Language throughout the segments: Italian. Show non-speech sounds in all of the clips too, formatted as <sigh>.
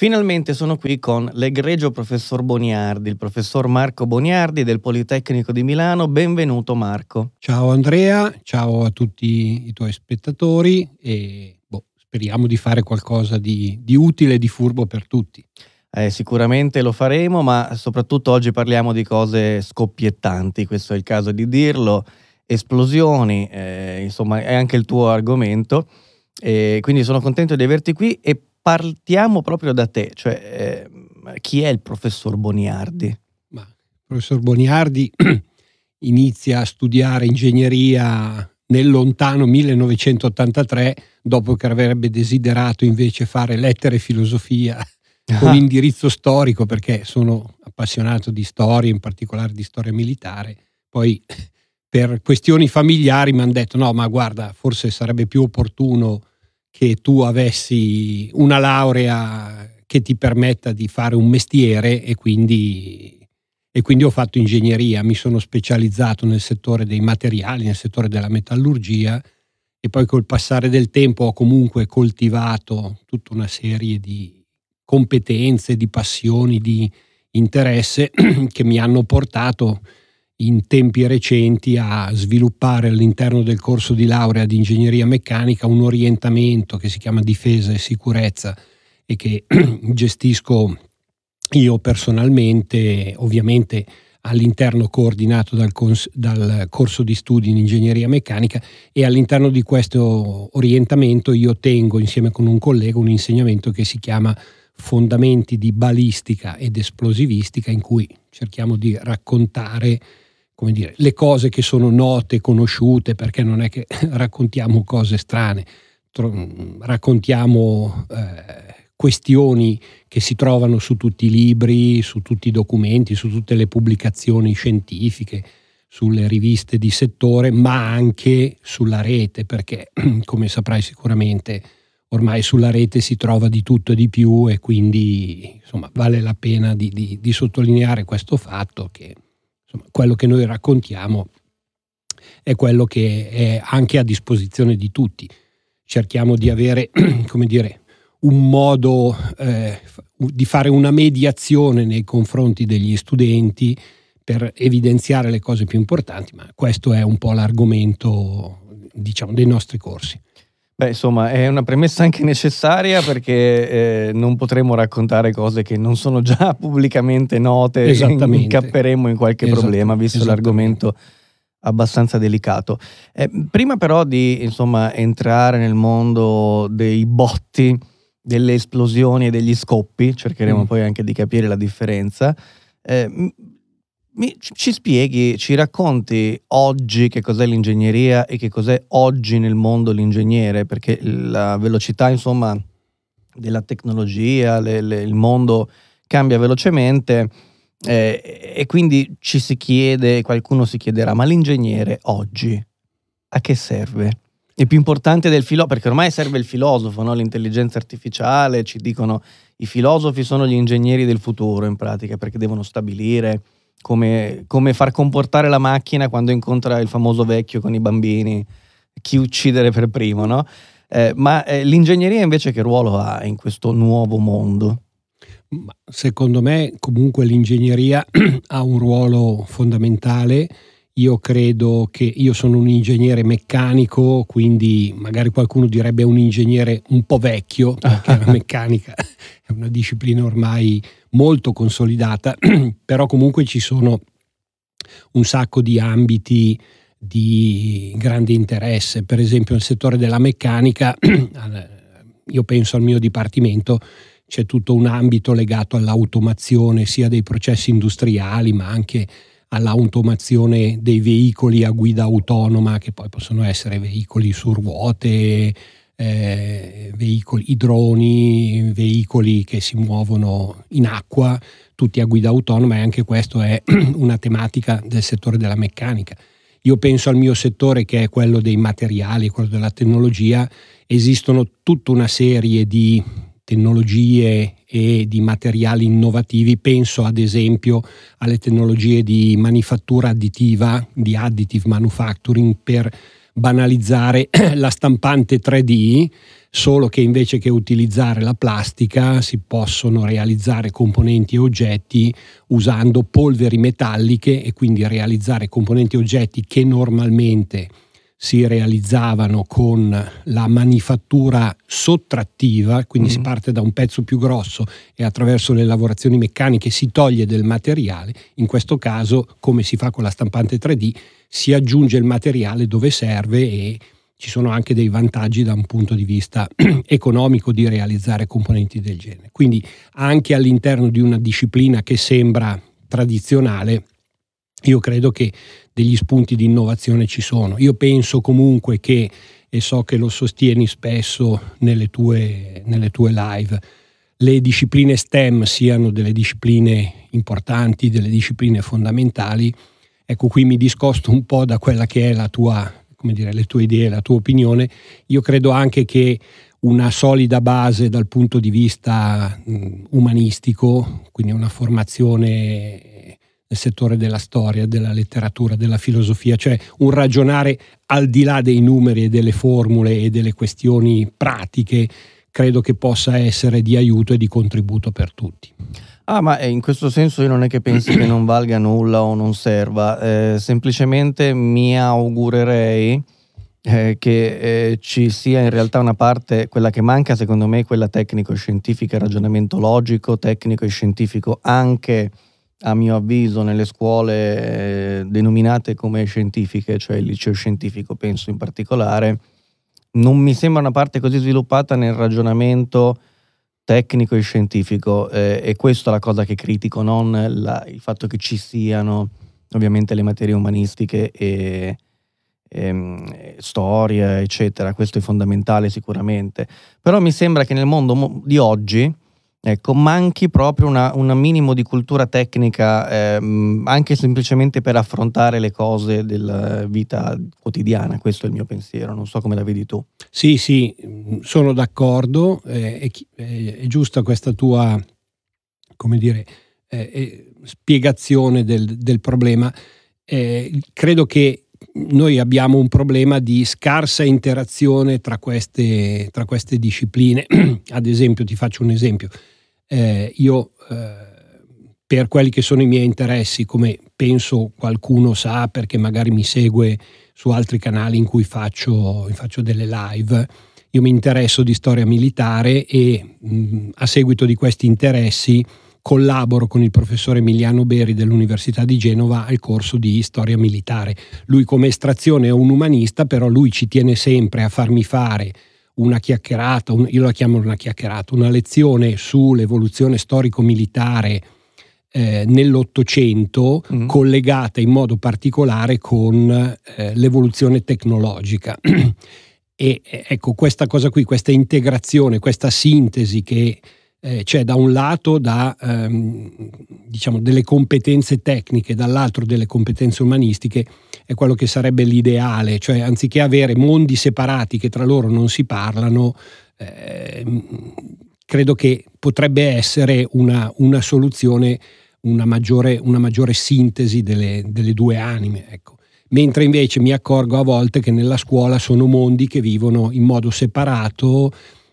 Finalmente sono qui con l'egregio professor Boniardi, il professor Marco Boniardi del Politecnico di Milano. Benvenuto Marco. Ciao Andrea, ciao a tutti i tuoi spettatori e boh, speriamo di fare qualcosa di, di utile e di furbo per tutti. Eh, sicuramente lo faremo, ma soprattutto oggi parliamo di cose scoppiettanti, questo è il caso di dirlo, esplosioni, eh, insomma è anche il tuo argomento. Eh, quindi sono contento di averti qui e partiamo proprio da te, cioè eh, chi è il professor Boniardi? Ma, il professor Boniardi <clears throat> inizia a studiare ingegneria nel lontano 1983, dopo che avrebbe desiderato invece fare lettere e filosofia ah. <laughs> con indirizzo storico, perché sono appassionato di storia, in particolare di storia militare. Poi per questioni familiari mi hanno detto no, ma guarda, forse sarebbe più opportuno che tu avessi una laurea che ti permetta di fare un mestiere e quindi, e quindi ho fatto ingegneria, mi sono specializzato nel settore dei materiali, nel settore della metallurgia e poi col passare del tempo ho comunque coltivato tutta una serie di competenze, di passioni, di interesse <clears throat> che mi hanno portato a in tempi recenti a sviluppare all'interno del corso di laurea di ingegneria meccanica un orientamento che si chiama difesa e sicurezza e che <clears throat> gestisco io personalmente, ovviamente all'interno coordinato dal, cons- dal, corso di studi in ingegneria meccanica e all'interno di questo orientamento io tengo insieme con un collega un insegnamento che si chiama fondamenti di balistica ed esplosivistica in cui cerchiamo di raccontare come dire, le cose che sono note, conosciute, perché non è che <laughs> raccontiamo cose strane, tro- raccontiamo eh, questioni che si trovano su tutti i libri, su tutti i documenti, su tutte le pubblicazioni scientifiche, sulle riviste di settore, ma anche sulla rete, perché <clears throat> come saprai sicuramente ormai sulla rete si trova di tutto e di più e quindi insomma, vale la pena di, di, di sottolineare questo fatto che Insomma, quello che noi raccontiamo è quello che è anche a disposizione di tutti. Cerchiamo di avere, <clears throat> come dire, un modo eh, di fare una mediazione nei confronti degli studenti per evidenziare le cose più importanti, ma questo è un po' l'argomento diciamo, dei nostri corsi. Beh, insomma, è una premessa anche necessaria perché eh, non potremo raccontare cose che non sono già <laughs> pubblicamente note e incapperemo in qualche esatto, problema, visto esatto. l'argomento abbastanza delicato. Eh, prima però di insomma, entrare nel mondo dei botti, delle esplosioni e degli scoppi, cercheremo mm. poi anche di capire la differenza, eh, mi, ci spieghi, ci racconti oggi che cos'è l'ingegneria e che cos'è oggi nel mondo l'ingegnere, perché la velocità insomma, della tecnologia, le, le, il mondo cambia velocemente eh, e quindi ci si chiede, qualcuno si chiederà, ma l'ingegnere oggi a che serve? È più importante del filosofo, perché ormai serve il filosofo, no? l'intelligenza artificiale, ci dicono i filosofi sono gli ingegneri del futuro in pratica, perché devono stabilire come, come far comportare la macchina quando incontra il famoso vecchio con i bambini, chi uccidere per primo, no? Eh, ma eh, l'ingegneria invece che ruolo ha in questo nuovo mondo? Secondo me comunque l'ingegneria <clears throat> ha un ruolo fondamentale. Io credo che io sono un ingegnere meccanico, quindi magari qualcuno direbbe un ingegnere un po' vecchio, perché la <laughs> meccanica è una disciplina ormai molto consolidata, <clears throat> però comunque ci sono un sacco di ambiti di grande interesse, per esempio nel settore della meccanica, <clears throat> io penso al mio dipartimento, c'è tutto un ambito legato all'automazione sia dei processi industriali ma anche all'automazione dei veicoli a guida autonoma che poi possono essere veicoli su ruote, eh, veicoli, i droni, veicoli che si muovono in acqua, tutti a guida autonoma e anche questo è <clears throat> una tematica del settore della meccanica. Io penso al mio settore che è quello dei materiali, quello della tecnologia, esistono tutta una serie di tecnologie e di materiali innovativi, penso ad esempio alle tecnologie di manifattura additiva, di additive manufacturing per banalizzare <clears throat> la stampante 3D, solo che invece che utilizzare la plastica si possono realizzare componenti e oggetti usando polveri metalliche e quindi realizzare componenti e oggetti che normalmente si realizzavano con la manifattura sottrattiva, quindi mm-hmm. si parte da un pezzo più grosso e attraverso le lavorazioni meccaniche si toglie del materiale, in questo caso come si fa con la stampante 3D si aggiunge il materiale dove serve e ci sono anche dei vantaggi da un punto di vista <clears throat> economico di realizzare componenti del genere. Quindi anche all'interno di una disciplina che sembra tradizionale, io credo che degli spunti di innovazione ci sono. Io penso comunque che, e so che lo sostieni spesso nelle tue, nelle tue live, le discipline STEM siano delle discipline importanti, delle discipline fondamentali. Ecco, qui mi discosto un po' da quella che è la tua, come dire, le tue idee, la tua opinione. Io credo anche che una solida base dal punto di vista umanistico, quindi una formazione nel settore della storia, della letteratura, della filosofia, cioè un ragionare al di là dei numeri e delle formule e delle questioni pratiche, credo che possa essere di aiuto e di contributo per tutti. Ah, ma eh, in questo senso io non è che pensi che non valga nulla o non serva, eh, semplicemente mi augurerei eh, che eh, ci sia in realtà una parte, quella che manca secondo me, quella tecnico-scientifica, ragionamento logico, tecnico e scientifico anche a mio avviso, nelle scuole eh, denominate come scientifiche, cioè il liceo scientifico penso in particolare, non mi sembra una parte così sviluppata nel ragionamento tecnico e scientifico eh, e questa è la cosa che critico, non la, il fatto che ci siano ovviamente le materie umanistiche e, e, ehm, storia, eccetera, questo è fondamentale sicuramente, però mi sembra che nel mondo di oggi Ecco, manchi proprio un minimo di cultura tecnica, ehm, anche semplicemente per affrontare le cose della vita quotidiana, questo è il mio pensiero, non so come la vedi tu. Sì, sì, sono d'accordo, eh, è, è, giusta questa tua, come dire, eh, eh, spiegazione del, del problema. Eh, credo che noi abbiamo un problema di scarsa interazione tra queste, tra queste discipline. <clears throat> Ad esempio, ti faccio un esempio. Eh, io eh, per quelli che sono i miei interessi, come penso qualcuno sa perché magari mi segue su altri canali in cui faccio, faccio delle live, io mi interesso di storia militare e mh, mm, a seguito di questi interessi collaboro con il professore Emiliano Beri dell'Università di Genova al corso di storia militare. Lui come estrazione è un umanista, però lui ci tiene sempre a farmi fare una chiacchierata, un, io la chiamo una chiacchierata, una lezione sull'evoluzione storico-militare eh, nell'Ottocento mm. collegata in modo particolare con eh, l'evoluzione tecnologica. <clears throat> e ecco, questa cosa qui, questa integrazione, questa sintesi che eh, c'è cioè, da un lato da, ehm, diciamo, delle competenze tecniche, dall'altro delle competenze umanistiche, è quello che sarebbe l'ideale, cioè anziché avere mondi separati che tra loro non si parlano, ehm, credo che potrebbe essere una, una soluzione, una maggiore, una maggiore sintesi delle, delle, due anime. Ecco mentre invece mi accorgo a volte che nella scuola sono mondi che vivono in modo separato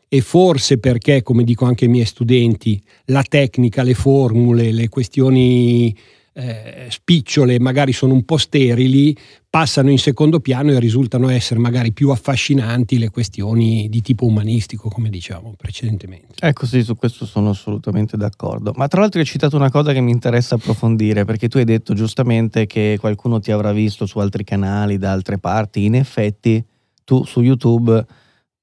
e forse perché, come dico anche ai miei studenti, la tecnica, le formule, le questioni eh, spicciole magari sono un po' sterili, passano in secondo piano e risultano essere magari più affascinanti le questioni di tipo umanistico, come dicevamo precedentemente. Ecco sì, su questo sono assolutamente d'accordo. Ma tra l'altro hai citato una cosa che mi interessa approfondire, perché tu hai detto giustamente che qualcuno ti avrà visto su altri canali, da altre parti. In effetti tu su YouTube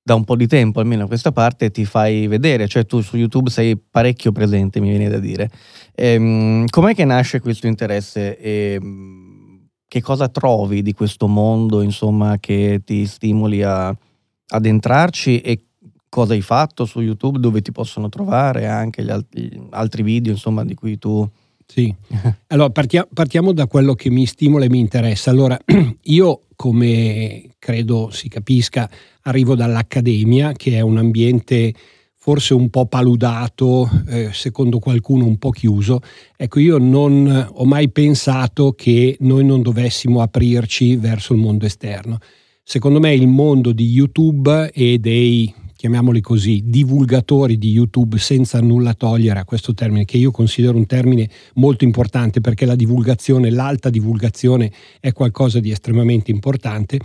da un po' di tempo, almeno a questa parte, ti fai vedere, cioè tu su YouTube sei parecchio presente, mi viene da dire. Ehm, com'è che nasce questo interesse? E, mm, che cosa trovi di questo mondo, insomma, che ti stimoli a, ad entrarci e cosa hai fatto su YouTube, dove ti possono trovare anche gli altri, altri video, insomma, di cui tu sì, <laughs> allora partia, partiamo da quello che mi stimola e mi interessa. Allora, <clears throat> io come credo si capisca, arrivo dall'accademia, che è un ambiente forse un po' paludato, eh, secondo qualcuno un po' chiuso. Ecco, io non ho mai pensato che noi non dovessimo aprirci verso il mondo esterno. Secondo me il mondo di YouTube e dei chiamiamoli così, divulgatori di YouTube senza nulla togliere a questo termine, che io considero un termine molto importante perché la divulgazione, l'alta divulgazione è qualcosa di estremamente importante,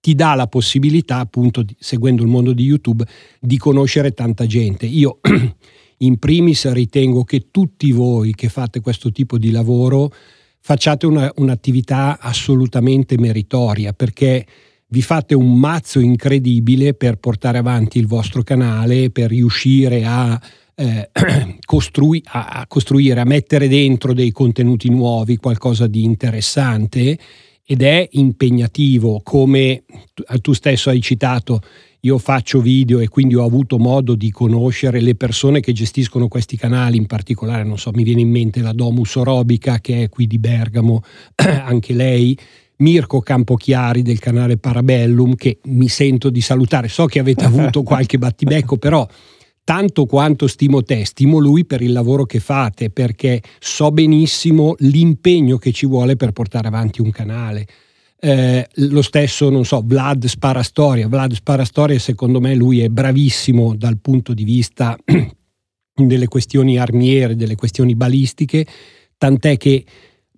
ti dà la possibilità, appunto, seguendo il mondo di YouTube, di conoscere tanta gente. Io <clears throat> in primis ritengo che tutti voi che fate questo tipo di lavoro facciate una, un'attività assolutamente meritoria perché vi fate un mazzo incredibile per portare avanti il vostro canale, per riuscire a, eh, <clears throat> costrui, a, a costruire, a mettere dentro dei contenuti nuovi, qualcosa di interessante ed è impegnativo, come eh, tu stesso hai citato, io faccio video e quindi ho avuto modo di conoscere le persone che gestiscono questi canali, in particolare, non so, mi viene in mente la Domus Orobica che è qui di Bergamo, <clears throat> anche lei Mirko Campochiari del canale Parabellum, che mi sento di salutare. So che avete <laughs> avuto qualche battibecco, però tanto quanto stimo te, stimo lui per il lavoro che fate, perché so benissimo l'impegno che ci vuole per portare avanti un canale. Eh, lo stesso, non so, Vlad Sparastoria. Vlad Sparastoria, secondo me, lui è bravissimo dal punto di vista <clears throat> delle questioni armiere, delle questioni balistiche, tant'è che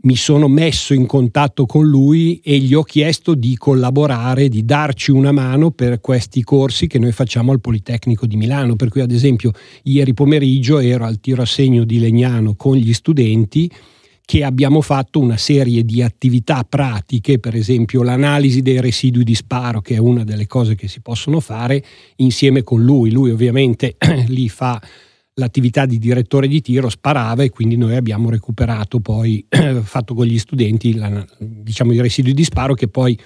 mi sono messo in contatto con lui e gli ho chiesto di collaborare, di darci una mano per questi corsi che noi facciamo al Politecnico di Milano. Per cui, ad esempio, ieri pomeriggio ero al tiro a segno di Legnano con gli studenti che abbiamo fatto una serie di attività pratiche, per esempio l'analisi dei residui di sparo, che è una delle cose che si possono fare insieme con lui. Lui ovviamente <clears throat> li fa l'attività di direttore di tiro sparava e quindi noi abbiamo recuperato poi, <clears throat> fatto con gli studenti, la, diciamo i residui di sparo che poi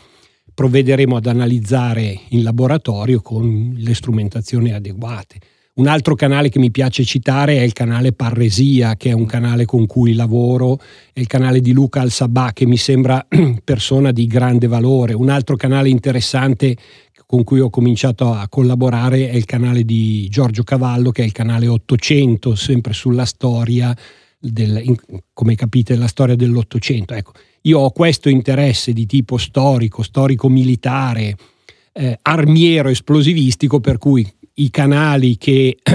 provvederemo ad analizzare in laboratorio con le strumentazioni adeguate. Un altro canale che mi piace citare è il canale Parresia, che è un canale con cui lavoro, è il canale di Luca Al-Sabah, che mi sembra <clears throat> persona di grande valore. Un altro canale interessante con cui ho cominciato a collaborare è il canale di Giorgio Cavallo, che è il canale 800, sempre sulla storia, del, in, come capite, la storia dell'Ottocento. Ecco, io ho questo interesse di tipo storico, storico-militare, eh, armiero esplosivistico, per cui i canali che, <clears throat>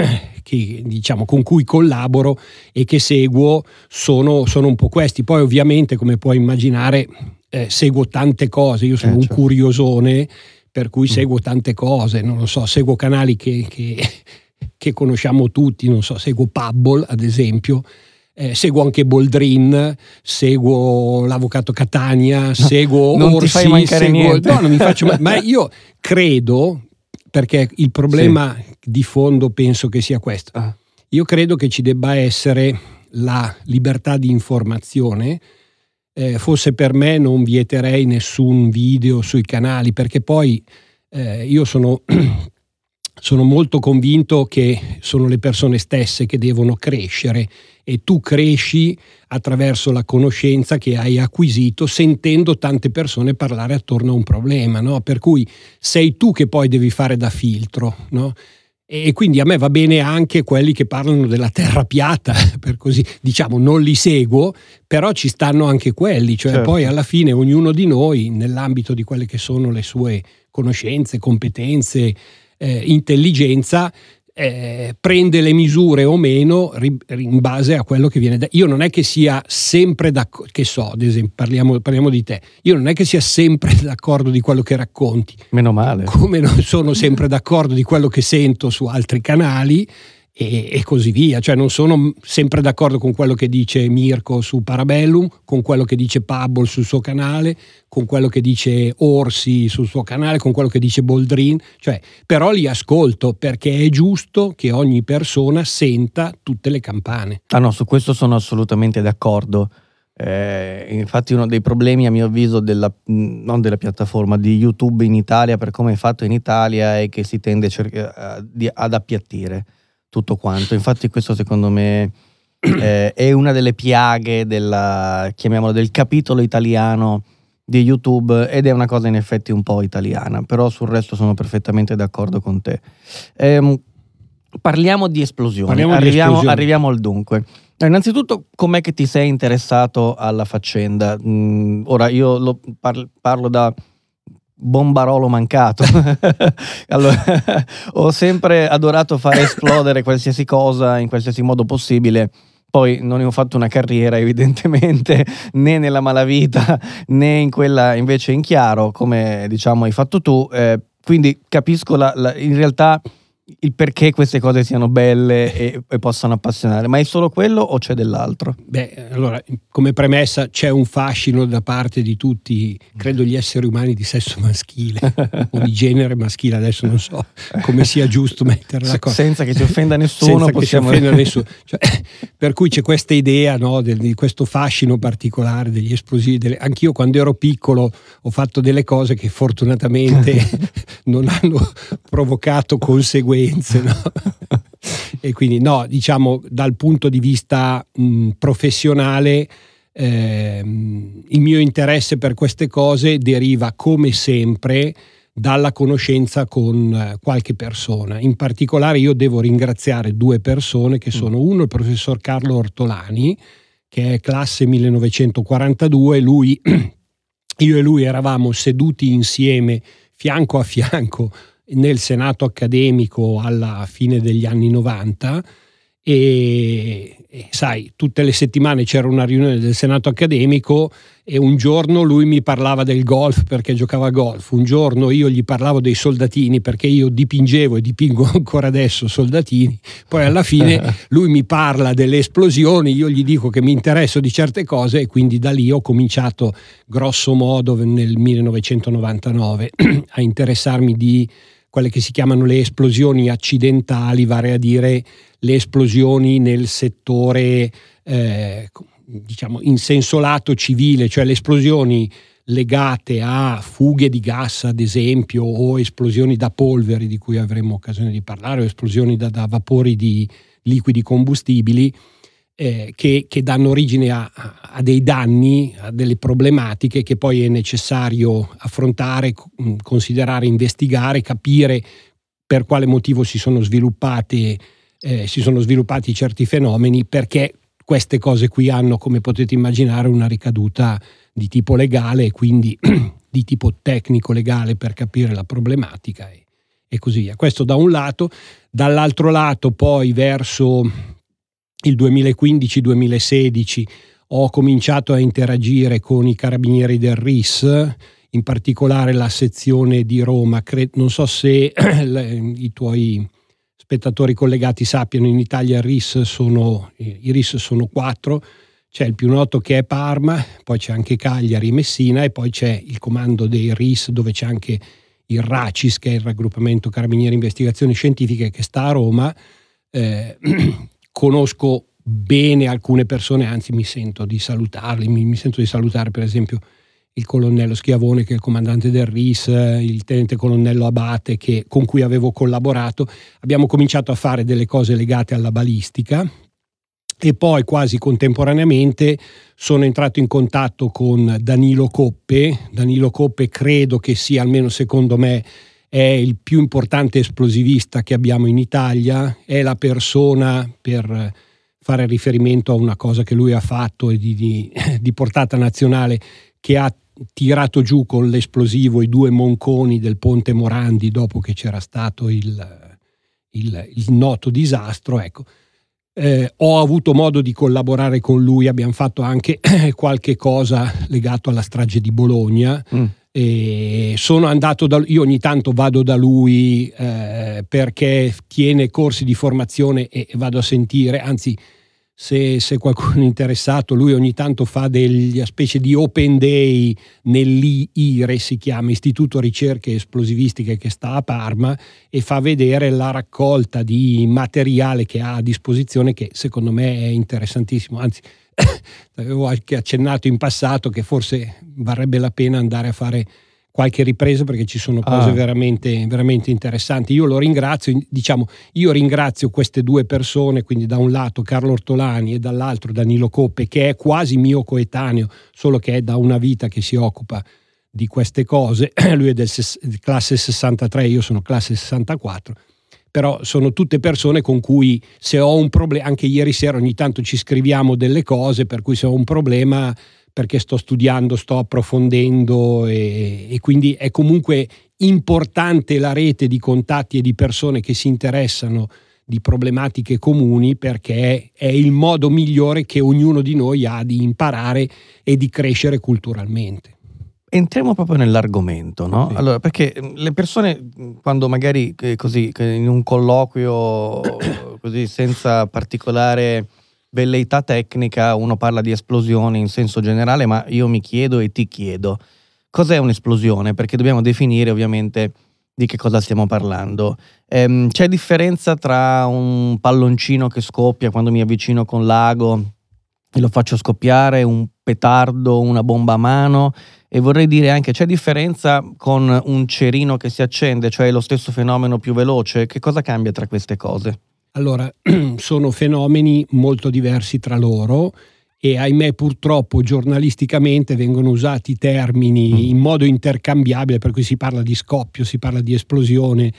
che, diciamo, con cui collaboro e che seguo sono, sono un po' questi. Poi ovviamente, come puoi immaginare, eh, seguo tante cose, io sono eh, certo. un curiosone per cui mm. seguo tante cose, non lo so, seguo canali che, che, <laughs> che conosciamo tutti, non so, seguo Pubble ad esempio, eh, seguo anche Boldrin, seguo l'avvocato Catania, no, seguo non Orsi, ti fai mancare seguo... niente. No, non mi faccio mai... ma <laughs> io credo, perché il problema sì. di fondo penso che sia questo, ah. io credo che ci debba essere la libertà di informazione, eh, fosse per me non vieterei nessun video sui canali, perché poi eh, io sono, <clears throat> sono molto convinto che sono le persone stesse che devono crescere e tu cresci attraverso la conoscenza che hai acquisito sentendo tante persone parlare attorno a un problema, no? per cui sei tu che poi devi fare da filtro. No? e quindi a me va bene anche quelli che parlano della terra piatta, <laughs> per così diciamo, non li seguo, però ci stanno anche quelli, cioè certo. poi alla fine ognuno di noi nell'ambito di quelle che sono le sue conoscenze, competenze, eh, intelligenza, eh, prende le misure o meno ri, in base a quello che viene da. Io non è che sia sempre d'accordo, che so, ad esempio, parliamo, parliamo, di te, io non è che sia sempre <laughs> d'accordo di quello che racconti. Meno male. Come non sono sempre d'accordo di quello che sento su altri canali e, e, così via. Cioè non sono sempre d'accordo con quello che dice Mirko su Parabellum, con quello che dice Pablo sul suo canale, con quello che dice Orsi sul suo canale, con quello che dice Boldrin, cioè, però li ascolto perché è giusto che ogni persona senta tutte le campane. Ah no, su questo sono assolutamente d'accordo. Eh, infatti uno dei problemi a mio avviso della, non della piattaforma di YouTube in Italia per come è fatto in Italia è che si tende cer- ad appiattire tutto quanto. Infatti questo secondo me <clears throat> eh, è una delle piaghe della, chiamiamolo, del capitolo italiano di YouTube ed è una cosa in effetti un po' italiana, però sul resto sono perfettamente d'accordo con te. Ehm, parliamo di esplosioni, parliamo arriviamo, di esplosioni. arriviamo al dunque. Eh, innanzitutto, com'è che ti sei interessato alla faccenda? Mm, ora, io parlo da bombarolo mancato. <laughs> allora, ho sempre adorato far esplodere qualsiasi cosa in qualsiasi modo possibile. Poi non ne ho fatto una carriera evidentemente <laughs> né nella malavita né in quella invece in chiaro, come diciamo hai fatto tu. Eh, quindi capisco la, la, in realtà il perché queste cose siano belle e, e, possano appassionare, ma è solo quello o c'è dell'altro? Beh, allora, come premessa c'è un fascino da parte di tutti, credo gli esseri umani di sesso maschile <laughs> o di genere maschile, adesso non so come sia giusto mettere la cosa. Senza che ci offenda nessuno. possiamo... ci offenda nessuno. Cioè, <laughs> per cui c'è questa idea no, del, di questo fascino particolare degli esplosivi. Delle... Anch'io quando ero piccolo ho fatto delle cose che fortunatamente <laughs> non hanno provocato conseguenze differenze. No? <laughs> e quindi no, diciamo dal punto di vista mh, professionale eh, il mio interesse per queste cose deriva come sempre dalla conoscenza con eh, qualche persona. In particolare io devo ringraziare due persone che mm. sono uno il professor Carlo Ortolani, che è classe 1942, lui, <clears throat> io e lui eravamo seduti insieme fianco a fianco nel senato accademico alla fine degli anni 90 e, e, sai, tutte le settimane c'era una riunione del senato accademico e un giorno lui mi parlava del golf perché giocava a golf, un giorno io gli parlavo dei soldatini perché io dipingevo e dipingo <laughs> ancora adesso soldatini, poi alla fine <laughs> lui mi parla delle esplosioni, io gli dico che mi interesso di certe cose e quindi da lì ho cominciato grosso modo nel 1999 <clears throat> a interessarmi di quelle che si chiamano le esplosioni accidentali, vale a dire le esplosioni nel settore, eh, diciamo, in senso lato civile, cioè le esplosioni legate a fughe di gas, ad esempio, o esplosioni da polveri, di cui avremo occasione di parlare, o esplosioni da, da vapori di liquidi combustibili, eh, che, che, danno origine a, a, dei danni, a delle problematiche che poi è necessario affrontare, mm, considerare, investigare, capire per quale motivo si sono, eh, si sono sviluppati certi fenomeni, perché queste cose qui hanno, come potete immaginare, una ricaduta di tipo legale e quindi <clears throat> di tipo tecnico-legale per capire la problematica e, e così via. Questo da un lato, dall'altro lato poi verso il 2015-2016 ho cominciato a interagire con i carabinieri del RIS, in particolare la sezione di Roma. non so se <clears throat> i tuoi spettatori collegati sappiano, in Italia RIS sono, i RIS sono quattro, c'è il più noto che è Parma, poi c'è anche Cagliari Messina e poi c'è il comando dei RIS dove c'è anche il RACIS che è il raggruppamento Carabinieri Investigazioni Scientifiche che sta a Roma. Eh, <clears throat> conosco bene alcune persone, anzi mi sento di salutarli, mi, mi sento di salutare per esempio il colonnello Schiavone che è il comandante del RIS, il tenente colonnello Abate che, con cui avevo collaborato, abbiamo cominciato a fare delle cose legate alla balistica e poi quasi contemporaneamente sono entrato in contatto con Danilo Coppe, Danilo Coppe credo che sia almeno secondo me è il più importante esplosivista che abbiamo in Italia, è la persona per fare riferimento a una cosa che lui ha fatto e di, di, <laughs> di portata nazionale che ha tirato giù con l'esplosivo i due monconi del ponte Morandi dopo che c'era stato il, il, il noto disastro. Ecco. Eh, ho avuto modo di collaborare con lui, abbiamo fatto anche <clears throat> qualche cosa legato alla strage di Bologna. Mm. E sono andato da, io ogni tanto vado da lui eh, perché tiene corsi di formazione e vado a sentire, anzi se, se, qualcuno è interessato, lui ogni tanto fa delle specie di open day nell'IRE, si chiama Istituto Ricerche Esplosivistiche che sta a Parma e fa vedere la raccolta di materiale che ha a disposizione che secondo me è interessantissimo, anzi avevo eh, anche accennato in passato che forse varrebbe la pena andare a fare qualche ripresa perché ci sono cose ah. veramente, veramente, interessanti. Io lo ringrazio, diciamo, io ringrazio queste due persone, quindi da un lato Carlo Ortolani e dall'altro Danilo Coppe, che è quasi mio coetaneo, solo che è da una vita che si occupa di queste cose. <clears throat> Lui è del classe 63, io sono classe 64 però sono tutte persone con cui se ho un problema, anche ieri sera ogni tanto ci scriviamo delle cose, per cui se ho un problema perché sto studiando, sto approfondendo e, e quindi è comunque importante la rete di contatti e di persone che si interessano di problematiche comuni perché è il modo migliore che ognuno di noi ha di imparare e di crescere culturalmente entriamo proprio nell'argomento, no? Sì. Allora, perché mm, le persone mm, quando magari eh, così in un colloquio <coughs> così senza particolare velleità tecnica uno parla di esplosioni in senso generale, ma io mi chiedo e ti chiedo cos'è un'esplosione? Perché dobbiamo definire ovviamente di che cosa stiamo parlando. Ehm, c'è differenza tra un palloncino che scoppia quando mi avvicino con l'ago e lo faccio scoppiare un petardo, una bomba a mano e vorrei dire anche c'è differenza con un cerino che si accende, cioè lo stesso fenomeno più veloce, che cosa cambia tra queste cose? Allora, <clears throat> sono fenomeni molto diversi tra loro e ahimè purtroppo giornalisticamente vengono usati termini mm. in modo intercambiabile, per cui si parla di scoppio, si parla di esplosione,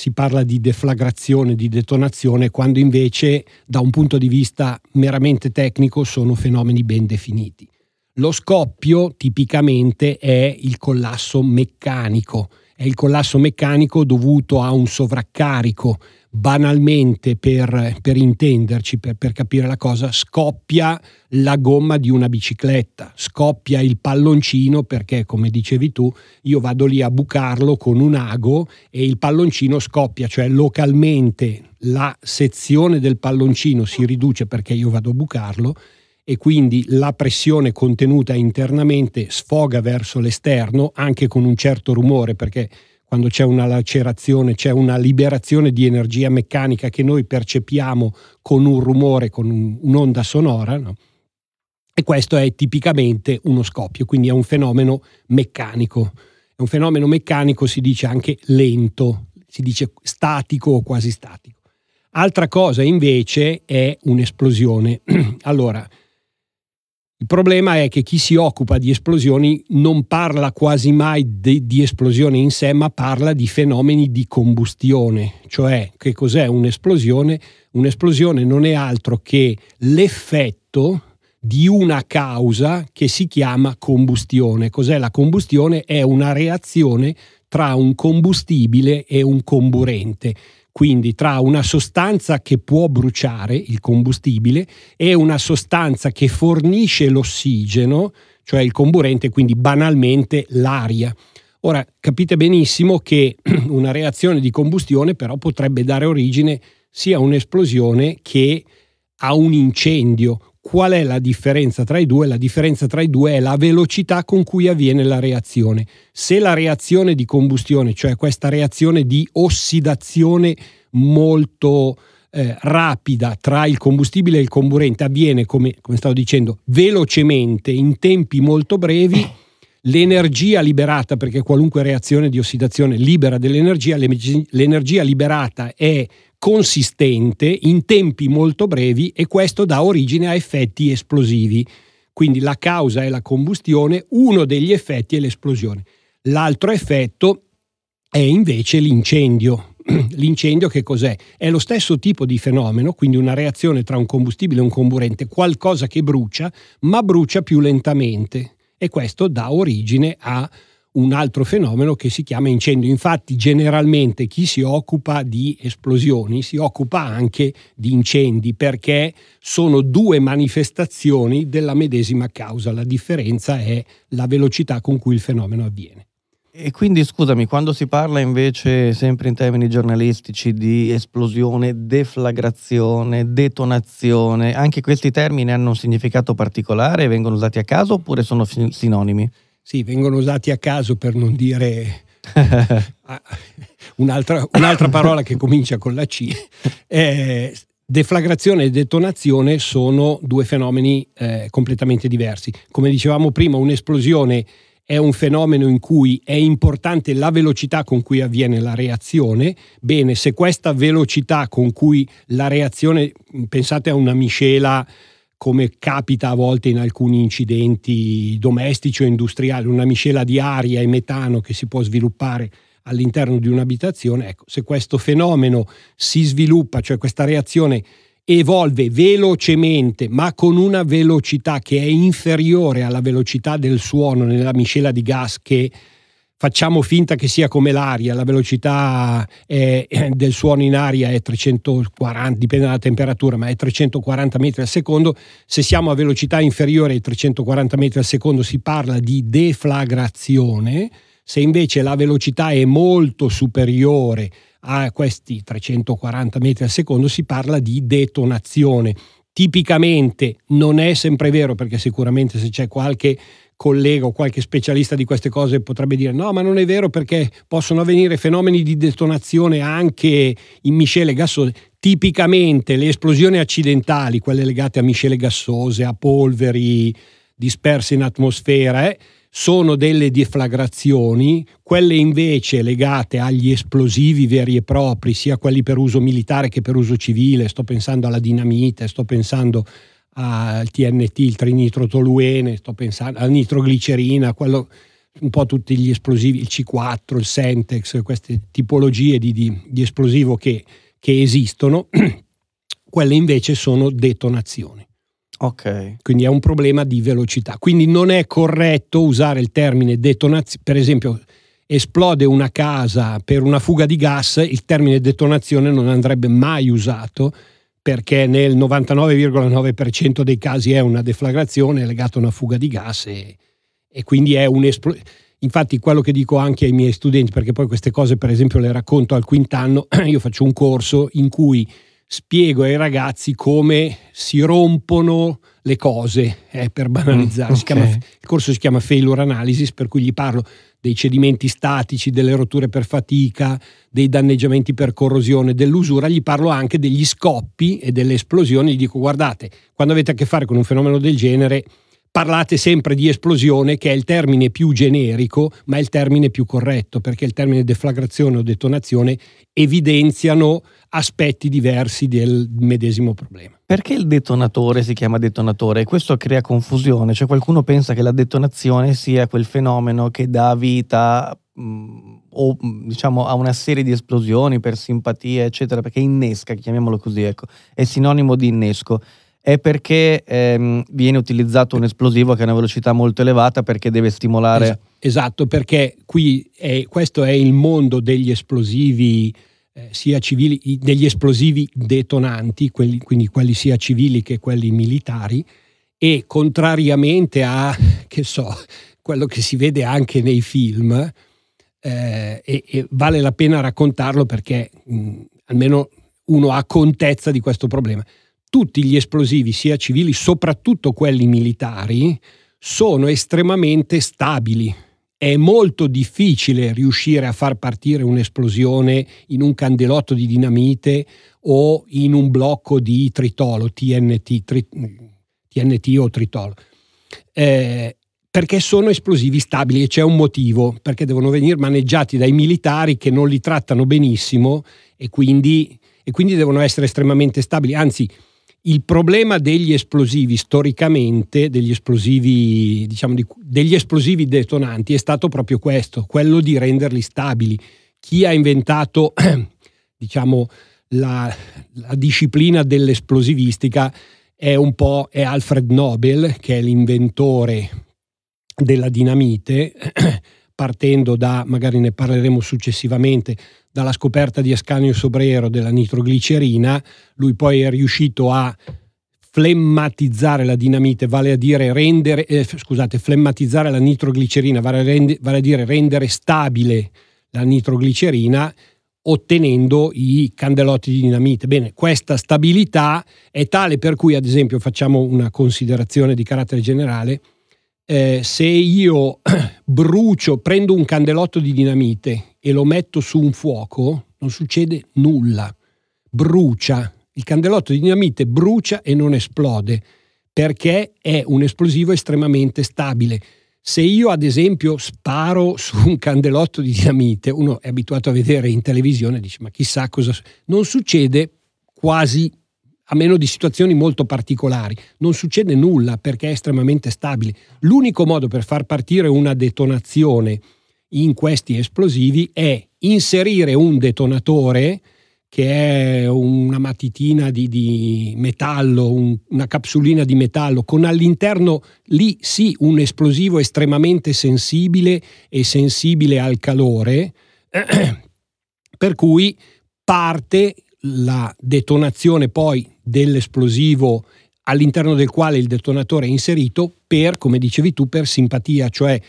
si parla di deflagrazione, di detonazione, quando invece da un punto di vista meramente tecnico sono fenomeni ben definiti. Lo scoppio tipicamente è il collasso meccanico, è il collasso meccanico dovuto a un sovraccarico banalmente per, per intenderci, per, per, capire la cosa, scoppia la gomma di una bicicletta, scoppia il palloncino perché, come dicevi tu, io vado lì a bucarlo con un ago e il palloncino scoppia, cioè localmente la sezione del palloncino si riduce perché io vado a bucarlo e quindi la pressione contenuta internamente sfoga verso l'esterno anche con un certo rumore perché quando c'è una lacerazione, c'è una liberazione di energia meccanica che noi percepiamo con un rumore, con un, un'onda sonora, no? e questo è tipicamente uno scoppio, quindi è un fenomeno meccanico. È un fenomeno meccanico, si dice anche lento, si dice statico o quasi statico. Altra cosa invece è un'esplosione. <clears throat> allora, il problema è che chi si occupa di esplosioni non parla quasi mai de, di esplosione in sé, ma parla di fenomeni di combustione, cioè che cos'è un'esplosione? Un'esplosione non è altro che l'effetto di una causa che si chiama combustione. Cos'è la combustione? È una reazione tra un combustibile e un comburente quindi tra una sostanza che può bruciare il combustibile e una sostanza che fornisce l'ossigeno, cioè il comburente, quindi banalmente l'aria. Ora capite benissimo che <clears throat> una reazione di combustione però potrebbe dare origine sia a un'esplosione che a un incendio Qual è la differenza tra i due? La differenza tra i due è la velocità con cui avviene la reazione. Se la reazione di combustione, cioè questa reazione di ossidazione molto eh, rapida tra il combustibile e il comburente avviene, come, come stavo dicendo, velocemente, in tempi molto brevi, l'energia liberata, perché qualunque reazione di ossidazione libera dell'energia, l'energia liberata è consistente in tempi molto brevi e questo dà origine a effetti esplosivi. Quindi la causa è la combustione, uno degli effetti è l'esplosione. L'altro effetto è invece l'incendio. <clears throat> L'incendio che cos'è? È lo stesso tipo di fenomeno, quindi una reazione tra un combustibile e un comburente, qualcosa che brucia, ma brucia più lentamente e questo dà origine a un altro fenomeno che si chiama incendio. Infatti generalmente chi si occupa di esplosioni si occupa anche di incendi perché sono due manifestazioni della medesima causa. La differenza è la velocità con cui il fenomeno avviene. E quindi scusami, quando si parla invece sempre in termini giornalistici di esplosione, deflagrazione, detonazione, anche questi termini hanno un significato particolare e vengono usati a caso oppure sono sinonimi? sì, vengono usati a caso per non dire <laughs> ah, un'altra, un'altra, parola che comincia con la C. Eh, deflagrazione e detonazione sono due fenomeni eh, completamente diversi. Come dicevamo prima, un'esplosione è un fenomeno in cui è importante la velocità con cui avviene la reazione. Bene, se questa velocità con cui la reazione, pensate a una miscela come capita a volte in alcuni incidenti domestici o industriali, una miscela di aria e metano che si può sviluppare all'interno di un'abitazione, ecco, se questo fenomeno si sviluppa, cioè questa reazione evolve velocemente, ma con una velocità che è inferiore alla velocità del suono nella miscela di gas che facciamo finta che sia come l'aria, la velocità è, eh, del suono in aria è 340, dipende dalla temperatura, ma è 340 metri al secondo, se siamo a velocità inferiore ai 340 metri al secondo si parla di deflagrazione, se invece la velocità è molto superiore a questi 340 metri al secondo si parla di detonazione tipicamente non è sempre vero perché sicuramente se c'è qualche collega o qualche specialista di queste cose potrebbe dire no, ma non è vero perché possono avvenire fenomeni di detonazione anche in miscele gassose. Tipicamente le esplosioni accidentali, quelle legate a miscele gassose, a polveri disperse in atmosfera, eh, sono delle deflagrazioni, quelle invece legate agli esplosivi veri e propri, sia quelli per uso militare che per uso civile, sto pensando alla dinamite, sto pensando al TNT, il trinitrotoluene, sto pensando alla nitroglicerina, quello, un po' tutti gli esplosivi, il C4, il Sentex, queste tipologie di, di, di esplosivo che, che esistono, <clears throat> quelle invece sono detonazioni. Okay. Quindi è un problema di velocità. Quindi non è corretto usare il termine detonazione. Per esempio, esplode una casa per una fuga di gas, il termine detonazione non andrebbe mai usato perché nel 99,9% dei casi è una deflagrazione legata a una fuga di gas e, e quindi è un espl- Infatti quello che dico anche ai miei studenti, perché poi queste cose per esempio le racconto al quintanno, <clears throat> io faccio un corso in cui spiego ai ragazzi come si rompono le cose, eh, per mm, banalizzare. Okay. il corso si chiama Failure Analysis, per cui gli parlo dei cedimenti statici, delle rotture per fatica, dei danneggiamenti per corrosione, dell'usura, gli parlo anche degli scoppi e delle esplosioni, gli dico guardate, quando avete a che fare con un fenomeno del genere, parlate sempre di esplosione, che è il termine più generico, ma è il termine più corretto, perché il termine deflagrazione o detonazione evidenziano aspetti diversi del medesimo problema. Perché il detonatore si chiama detonatore? Questo crea confusione, cioè qualcuno pensa che la detonazione sia quel fenomeno che dà vita mh, mm, o mm, diciamo a una serie di esplosioni per simpatia, eccetera, perché innesca, chiamiamolo così, ecco, è sinonimo di innesco è perché ehm, viene utilizzato un esplosivo che ha una velocità molto elevata perché deve stimolare... Es- esatto, perché qui è, questo è il mondo degli esplosivi eh, sia civili, degli esplosivi detonanti, quelli, quindi quelli sia civili che quelli militari, e contrariamente a, che so, quello che si vede anche nei film, eh, e, e, vale la pena raccontarlo perché mh, almeno uno ha contezza di questo problema tutti gli esplosivi, sia civili, soprattutto quelli militari, sono estremamente stabili. È molto difficile riuscire a far partire un'esplosione in un candelotto di dinamite o in un blocco di tritolo, TNT, tri, TNT o tritolo. Eh, perché sono esplosivi stabili e c'è un motivo, perché devono venire maneggiati dai militari che non li trattano benissimo e quindi, e quindi devono essere estremamente stabili. Anzi, il problema degli esplosivi storicamente, degli esplosivi, diciamo, di, degli esplosivi detonanti è stato proprio questo, quello di renderli stabili. Chi ha inventato, <clears throat> diciamo, la, la, disciplina dell'esplosivistica è un po' è Alfred Nobel, che è l'inventore della dinamite <clears throat> partendo da, magari ne parleremo successivamente, dalla scoperta di Ascanio Sobrero della nitroglicerina, lui poi è riuscito a flemmatizzare la dinamite, vale a dire rendere, eh, scusate, flemmatizzare la nitroglicerina, vale a, rende, vale a dire rendere stabile la nitroglicerina ottenendo i candelotti di dinamite. Bene, questa stabilità è tale per cui, ad esempio, facciamo una considerazione di carattere generale, eh, se io <clears throat> brucio, prendo un candelotto di dinamite e lo metto su un fuoco, non succede nulla. Brucia. Il candelotto di dinamite brucia e non esplode perché è un esplosivo estremamente stabile. Se io ad esempio sparo <laughs> su un candelotto di dinamite, uno è abituato a vedere in televisione, dice ma chissà cosa... Non succede quasi a meno di situazioni molto particolari. Non succede nulla perché è estremamente stabile. L'unico modo per far partire una detonazione in questi esplosivi è inserire un detonatore che è una matitina di, di metallo, un, una capsulina di metallo, con all'interno lì sì un esplosivo estremamente sensibile e sensibile al calore, <clears throat> per cui parte la detonazione poi dell'esplosivo all'interno del quale il detonatore è inserito per, come dicevi tu, per simpatia, cioè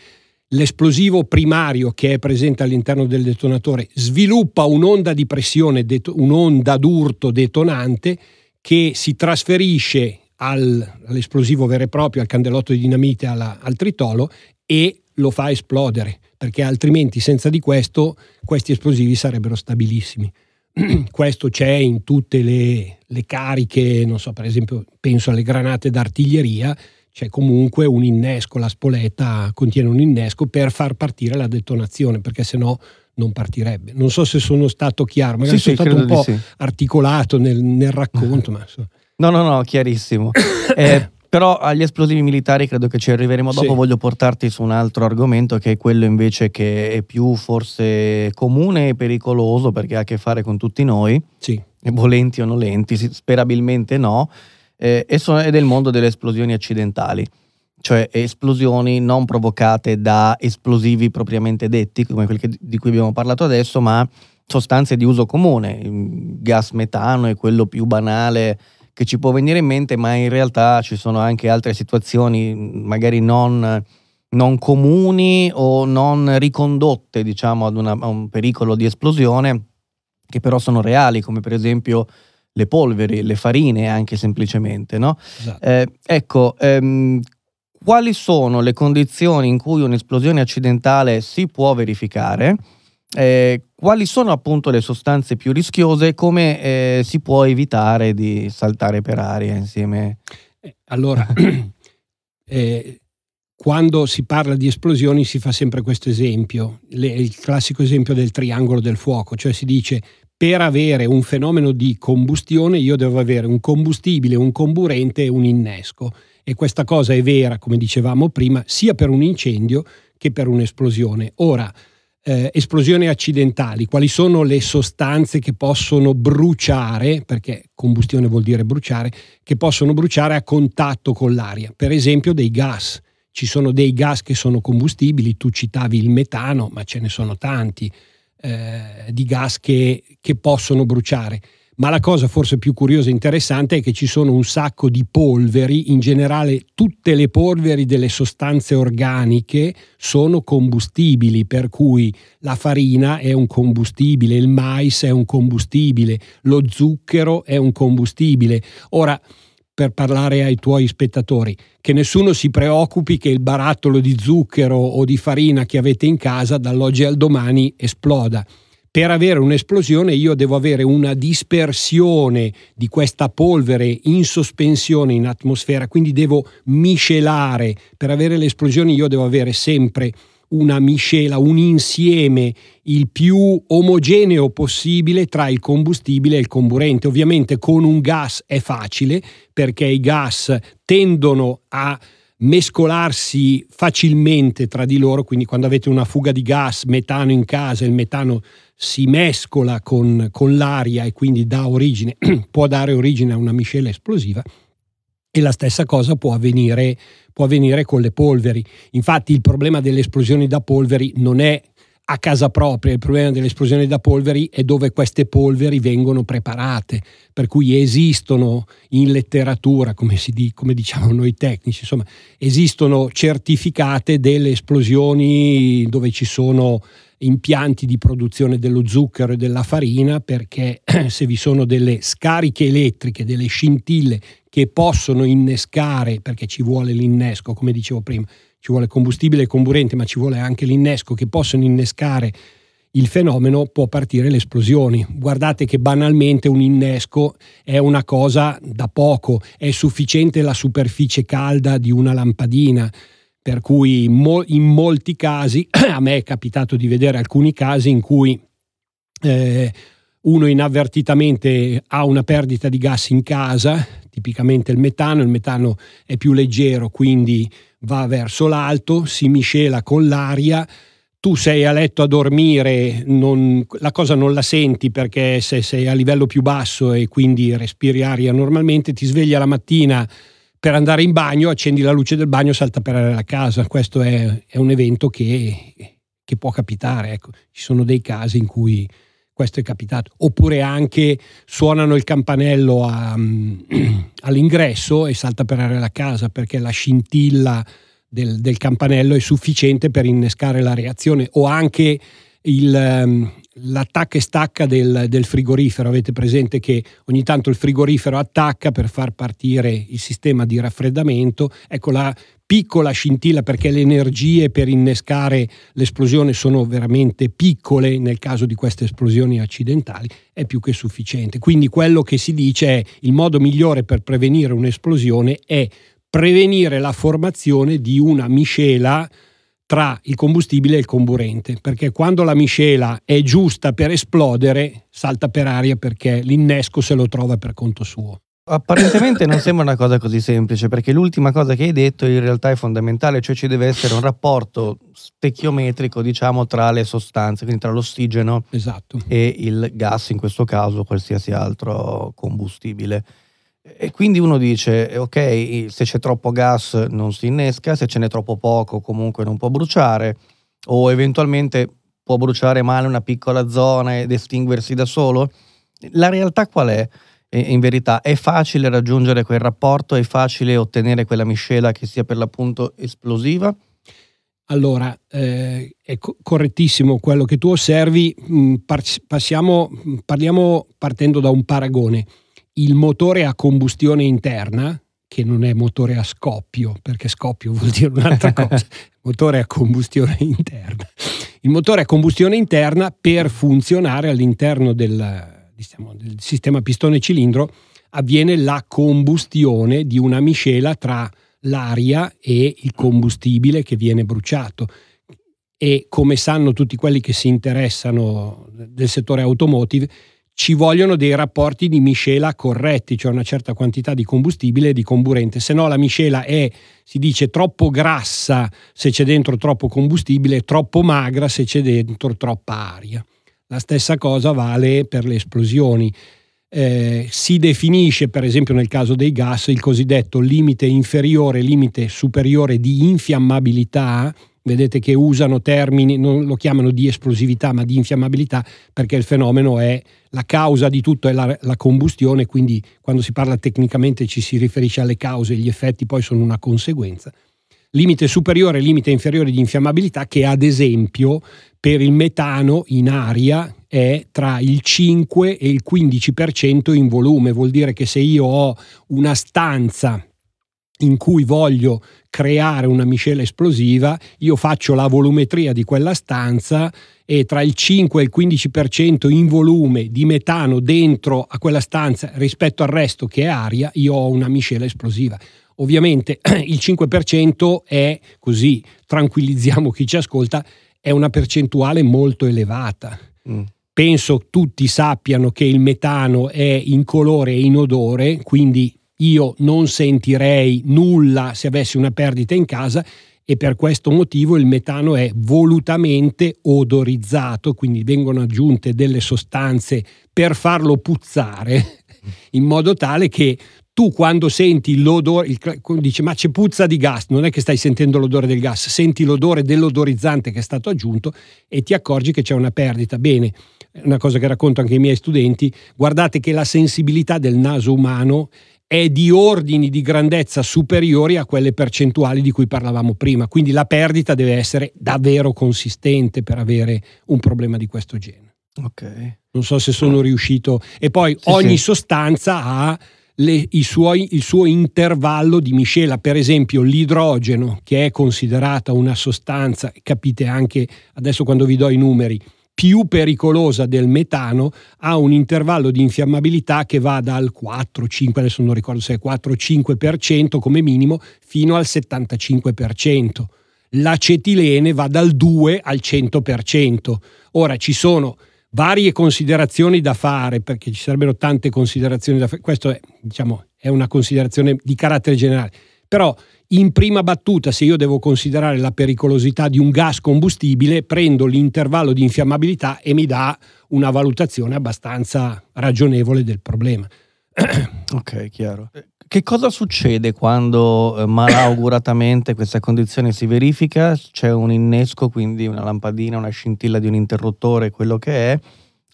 l'esplosivo primario che è presente all'interno del detonatore sviluppa un'onda di pressione, un'onda d'urto detonante che si trasferisce al, all'esplosivo vero e proprio, al candelotto di dinamite, alla, al tritolo e lo fa esplodere, perché altrimenti senza di questo questi esplosivi sarebbero stabilissimi. <clears throat> Questo c'è in tutte le, le cariche, non so, per esempio penso alle granate d'artiglieria, c'è comunque un innesco, la spoletta contiene un innesco per far partire la detonazione, perché sennò non partirebbe. Non so se sono stato chiaro, magari sì, sono sì, stato un po' sì. articolato nel, nel racconto. <laughs> ma... No, no, no, chiarissimo. <coughs> eh, però agli esplosivi militari credo che ci arriveremo dopo, sì. voglio portarti su un altro argomento che è quello invece che è più forse comune e pericoloso perché ha a che fare con tutti noi, sì. volenti o nolenti, sperabilmente no, eh, e so, è del mondo delle esplosioni accidentali cioè esplosioni non provocate da esplosivi propriamente detti, come quelli di cui abbiamo parlato adesso, ma sostanze di uso comune, gas metano è quello più banale che ci può venire in mente, ma in realtà ci sono anche altre situazioni, magari non, non comuni o non ricondotte, diciamo, ad una, a un pericolo di esplosione, che però sono reali, come per esempio le polveri, le farine anche semplicemente. No? Esatto. Eh, ecco, ehm, quali sono le condizioni in cui un'esplosione accidentale si può verificare? Eh, quali sono appunto le sostanze più rischiose e come eh, si può evitare di saltare per aria insieme? Eh, allora, <clears throat> eh, quando si parla di esplosioni si fa sempre questo esempio, le, il classico esempio del triangolo del fuoco, cioè si dice per avere un fenomeno di combustione io devo avere un combustibile, un comburente e un innesco. E questa cosa è vera, come dicevamo prima, sia per un incendio che per un'esplosione. Ora, eh, esplosioni accidentali, quali sono le sostanze che possono bruciare, perché combustione vuol dire bruciare, che possono bruciare a contatto con l'aria, per esempio dei gas. Ci sono dei gas che sono combustibili, tu citavi il metano, ma ce ne sono tanti eh, di gas che, che possono bruciare ma la cosa forse più curiosa e interessante è che ci sono un sacco di polveri, in generale tutte le polveri delle sostanze organiche sono combustibili, per cui la farina è un combustibile, il mais è un combustibile, lo zucchero è un combustibile. Ora, per parlare ai tuoi spettatori, che nessuno si preoccupi che il barattolo di zucchero o di farina che avete in casa dall'oggi al domani esploda per avere un'esplosione io devo avere una dispersione di questa polvere in sospensione in atmosfera, quindi devo miscelare. Per avere l'esplosione io devo avere sempre una miscela, un insieme il più omogeneo possibile tra il combustibile e il comburente. Ovviamente con un gas è facile perché i gas tendono a mescolarsi facilmente tra di loro, quindi quando avete una fuga di gas, metano in casa, il metano si mescola con, con l'aria e quindi dà origine, <clears throat> può dare origine a una miscela esplosiva e la stessa cosa può avvenire, può avvenire con le polveri. Infatti il problema delle esplosioni da polveri non è a casa propria, il problema delle esplosioni da polveri è dove queste polveri vengono preparate, per cui esistono in letteratura, come, di, come diciamo noi tecnici, insomma, esistono certificate delle esplosioni dove ci sono impianti di produzione dello zucchero e della farina, perché <clears throat> se vi sono delle scariche elettriche, delle scintille che possono innescare, perché ci vuole l'innesco, come dicevo prima, ci vuole combustibile e comburente, ma ci vuole anche l'innesco che possono innescare il fenomeno, può partire le esplosioni. Guardate che banalmente un innesco è una cosa da poco, è sufficiente la superficie calda di una lampadina. Per cui in molti casi, <clears throat> a me è capitato di vedere alcuni casi in cui eh, uno inavvertitamente ha una perdita di gas in casa, tipicamente il metano, il metano è più leggero, quindi va verso l'alto, si miscela con l'aria, tu sei a letto a dormire, non, la cosa non la senti perché se sei a livello più basso e quindi respiri aria normalmente, ti svegli la mattina per andare in bagno, accendi la luce del bagno, salta per aria la casa. Questo è, è un evento che, che può capitare. Ecco. Ci sono dei casi in cui questo è capitato, oppure anche suonano il campanello a, <clears throat> all'ingresso e salta per aria la casa perché la scintilla del, del, campanello è sufficiente per innescare la reazione o anche il, ehm, l'attacca e stacca del, del, frigorifero. Avete presente che ogni tanto il frigorifero attacca per far partire il sistema di raffreddamento. Ecco, la piccola scintilla perché le energie per innescare l'esplosione sono veramente piccole nel caso di queste esplosioni accidentali, è più che sufficiente. Quindi quello che si dice è il modo migliore per prevenire un'esplosione è prevenire la formazione di una miscela tra il combustibile e il comburente, perché quando la miscela è giusta per esplodere, salta per aria perché l'innesco se lo trova per conto suo apparentemente non sembra una cosa così semplice, perché l'ultima cosa che hai detto in realtà è fondamentale, cioè ci deve essere un rapporto stechiometrico, diciamo, tra le sostanze, quindi tra l'ossigeno esatto. e il gas, in questo caso qualsiasi altro combustibile. E quindi uno dice, ok, se c'è troppo gas non si innesca, se ce n'è troppo poco comunque non può bruciare, o eventualmente può bruciare male una piccola zona ed estinguersi da solo. La realtà qual è? in verità è facile raggiungere quel rapporto, è facile ottenere quella miscela che sia per l'appunto esplosiva? Allora, eh, è correttissimo quello che tu osservi, mm, Passiamo, mm, parliamo partendo da un paragone. Il motore a combustione interna, che non è motore a scoppio, perché scoppio vuol dire un'altra <laughs> cosa, motore a combustione <laughs> interna. Il motore a combustione interna per funzionare all'interno del, diciamo, del sistema pistone-cilindro avviene la combustione di una miscela tra l'aria e il combustibile che viene bruciato. E come sanno tutti quelli che si interessano del settore automotive, ci vogliono dei rapporti di miscela corretti, cioè una certa quantità di combustibile e di comburente, se no la miscela è, si dice, troppo grassa se c'è dentro troppo combustibile, troppo magra se c'è dentro troppa aria. La stessa cosa vale per le esplosioni. Eh, si definisce, per esempio nel caso dei gas, il cosiddetto limite inferiore, limite superiore di infiammabilità. Vedete che usano termini, non lo chiamano di esplosività, ma di infiammabilità, perché il fenomeno è la causa di tutto, è la, la combustione, quindi quando si parla tecnicamente ci si riferisce alle cause, gli effetti poi sono una conseguenza limite superiore e limite inferiore di infiammabilità che ad esempio per il metano in aria è tra il 5 e il 15% in volume, vuol dire che se io ho una stanza in cui voglio creare una miscela esplosiva, io faccio la volumetria di quella stanza e tra il 5 e il 15% in volume di metano dentro a quella stanza rispetto al resto che è aria, io ho una miscela esplosiva. Ovviamente <clears throat> il 5% è, così tranquillizziamo chi ci ascolta, è una percentuale molto elevata. Mm. Penso tutti sappiano che il metano è incolore e inodore, quindi io non sentirei nulla se avessi una perdita in casa e per questo motivo il metano è volutamente odorizzato, quindi vengono aggiunte delle sostanze per farlo puzzare <laughs> in modo tale che tu quando senti l'odore, il, dici ma c'è puzza di gas, non è che stai sentendo l'odore del gas, senti l'odore dell'odorizzante che è stato aggiunto e ti accorgi che c'è una perdita. Bene, una cosa che racconto anche ai miei studenti, guardate che la sensibilità del naso umano è di ordini di grandezza superiori a quelle percentuali di cui parlavamo prima, quindi la perdita deve essere davvero consistente per avere un problema di questo genere. Ok. Non so se sono riuscito. E poi sì, ogni sì. sostanza ha le, suoi, il suo intervallo di miscela, per esempio l'idrogeno, che è considerata una sostanza, capite anche adesso quando vi do i numeri, più pericolosa del metano, ha un intervallo di infiammabilità che va dal 4-5, adesso non ricordo se è 4-5% come minimo, fino al 75% l'acetilene va dal 2 al 100%. Ora ci sono varie considerazioni da fare, perché ci sarebbero tante considerazioni da fare. Questo è, diciamo, è una considerazione di carattere generale. Però in prima battuta, se io devo considerare la pericolosità di un gas combustibile, prendo l'intervallo di infiammabilità e mi dà una valutazione abbastanza ragionevole del problema. ok, chiaro. Eh, che cosa succede quando eh, malauguratamente <coughs> questa condizione si verifica? C'è un innesco, quindi una lampadina, una scintilla di un interruttore, quello che è,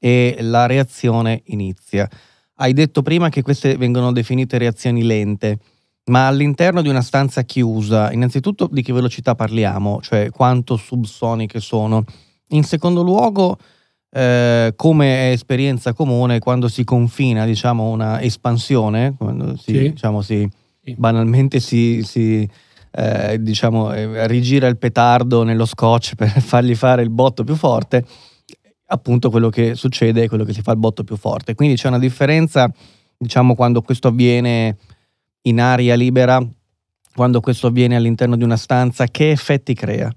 e la reazione inizia. Hai detto prima che queste vengono definite reazioni lente, ma all'interno di una stanza chiusa, innanzitutto di che velocità parliamo, cioè quanto subsoniche sono. In secondo luogo, eh, come esperienza comune quando si confina diciamo una espansione, quando si, sì. diciamo, si, sì. banalmente si, si eh, diciamo, eh, rigira il petardo nello scotch per <laughs> fargli fare il botto più forte, appunto quello che succede è quello che si fa il botto più forte. Quindi c'è una differenza, diciamo, quando questo avviene in aria libera, quando questo avviene all'interno di una stanza, che effetti crea?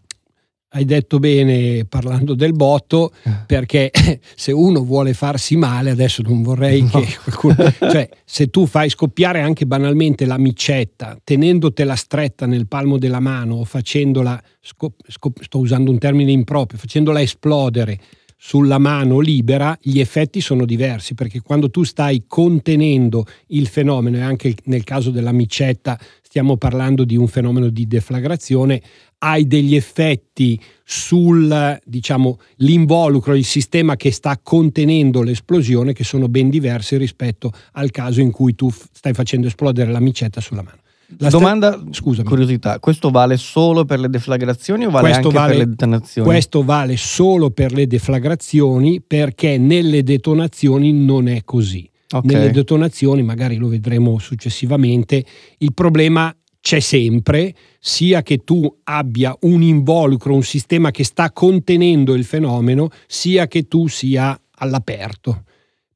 hai detto bene parlando del botto, eh. perché <laughs> se uno vuole farsi male, adesso non vorrei no. che qualcuno... <laughs> cioè, se tu fai scoppiare anche banalmente la micetta, tenendotela stretta nel palmo della mano o facendola, scop- scop- sto usando un termine improprio, facendola esplodere sulla mano libera, gli effetti sono diversi, perché quando tu stai contenendo il fenomeno, e anche nel caso della micetta stiamo parlando di un fenomeno di deflagrazione, hai degli effetti sul diciamo l'involucro, il sistema che sta contenendo l'esplosione che sono ben diversi rispetto al caso in cui tu stai facendo esplodere la micetta sulla mano. La domanda, sta... scusami. Curiosità, questo vale solo per le deflagrazioni o vale questo anche vale, per le detonazioni? Questo vale solo per le deflagrazioni perché nelle detonazioni non è così okay. nelle detonazioni, magari lo vedremo successivamente, il problema c'è sempre, sia che tu abbia un involucro, un sistema che sta contenendo il fenomeno, sia che tu sia all'aperto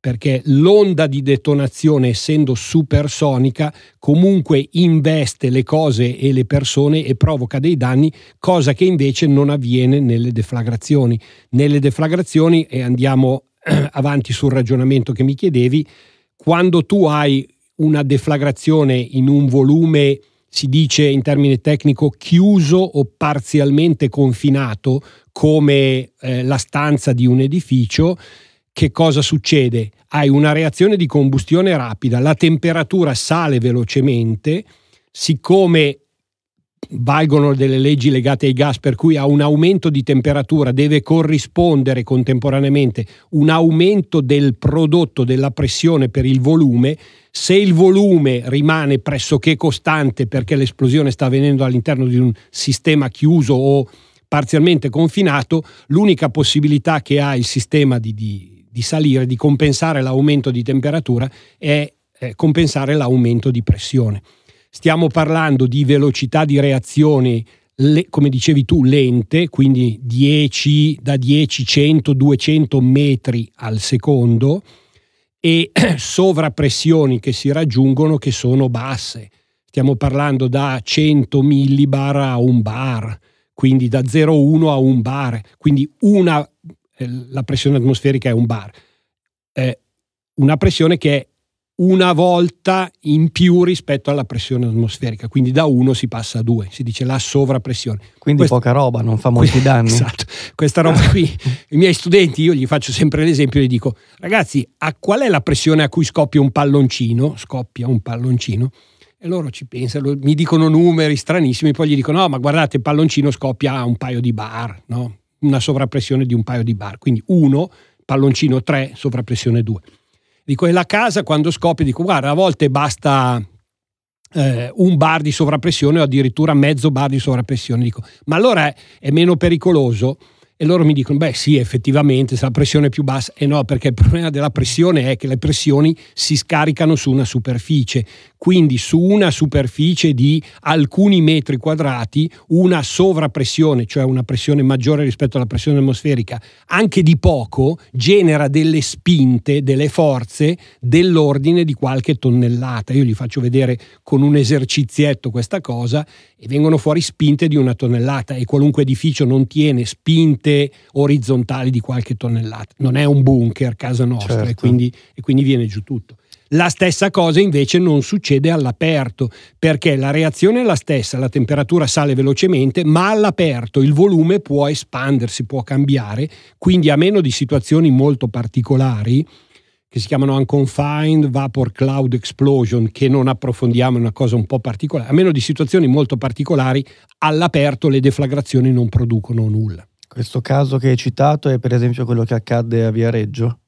perché l'onda di detonazione, essendo supersonica, comunque investe le cose e le persone e provoca dei danni, cosa che invece non avviene nelle deflagrazioni. Nelle deflagrazioni, e andiamo <clears throat> avanti sul ragionamento che mi chiedevi, quando tu hai una deflagrazione in un volume, si dice in termine tecnico, chiuso o parzialmente confinato, come eh, la stanza di un edificio, che cosa succede? Hai una reazione di combustione rapida, la temperatura sale velocemente, siccome valgono delle leggi legate ai gas, per cui a un aumento di temperatura deve corrispondere contemporaneamente un aumento del prodotto della pressione per il volume. Se il volume rimane pressoché costante perché l'esplosione sta avvenendo all'interno di un sistema chiuso o parzialmente confinato, l'unica possibilità che ha il sistema di, di, di salire, di compensare l'aumento di temperatura, è eh, compensare l'aumento di pressione. Stiamo parlando di velocità di reazione, le, come dicevi tu, lente, quindi 10, da 10, 100, 200 metri al secondo e <clears throat> sovrappressioni che si raggiungono che sono basse. Stiamo parlando da 100 millibar a un bar, quindi da 0,1 a un bar, quindi una, eh, la pressione atmosferica è un bar. Eh, una pressione che è una volta in più rispetto alla pressione atmosferica, quindi da 1 si passa a 2, si dice la sovrappressione. Quindi Questa, poca roba, non fa molti <laughs> danni. Esatto, questa roba qui, <laughs> i miei studenti, io gli faccio sempre l'esempio e dico, ragazzi, a qual è la pressione a cui scoppia un palloncino? Scoppia un palloncino? E loro ci pensano, mi dicono numeri stranissimi, poi gli dicono, no, ma guardate, il palloncino scoppia a un paio di bar, no? una sovrappressione di un paio di bar, quindi 1, palloncino 3, sovrappressione 2. Dico, e la casa quando scopri dico, guarda, a volte basta eh, un bar di sovrappressione o addirittura mezzo bar di sovrappressione. Dico, ma allora è, è meno pericoloso? E loro mi dicono, beh sì, effettivamente, se la pressione è più bassa, e eh no, perché il problema della pressione è che le pressioni si scaricano su una superficie, quindi su una superficie di alcuni metri quadrati una sovrappressione, cioè una pressione maggiore rispetto alla pressione atmosferica, anche di poco, genera delle spinte, delle forze dell'ordine di qualche tonnellata. Io gli faccio vedere con un esercizietto questa cosa e vengono fuori spinte di una tonnellata e qualunque edificio non tiene spinte orizzontali di qualche tonnellata. Non è un bunker casa nostra certo. e, quindi, e quindi viene giù tutto. La stessa cosa invece non succede all'aperto, perché la reazione è la stessa, la temperatura sale velocemente, ma all'aperto il volume può espandersi, può cambiare, quindi a meno di situazioni molto particolari, che si chiamano Unconfined Vapor Cloud Explosion, che non approfondiamo, è una cosa un po' particolare, a meno di situazioni molto particolari, all'aperto le deflagrazioni non producono nulla. Questo caso che hai citato è per esempio quello che accadde a Viareggio?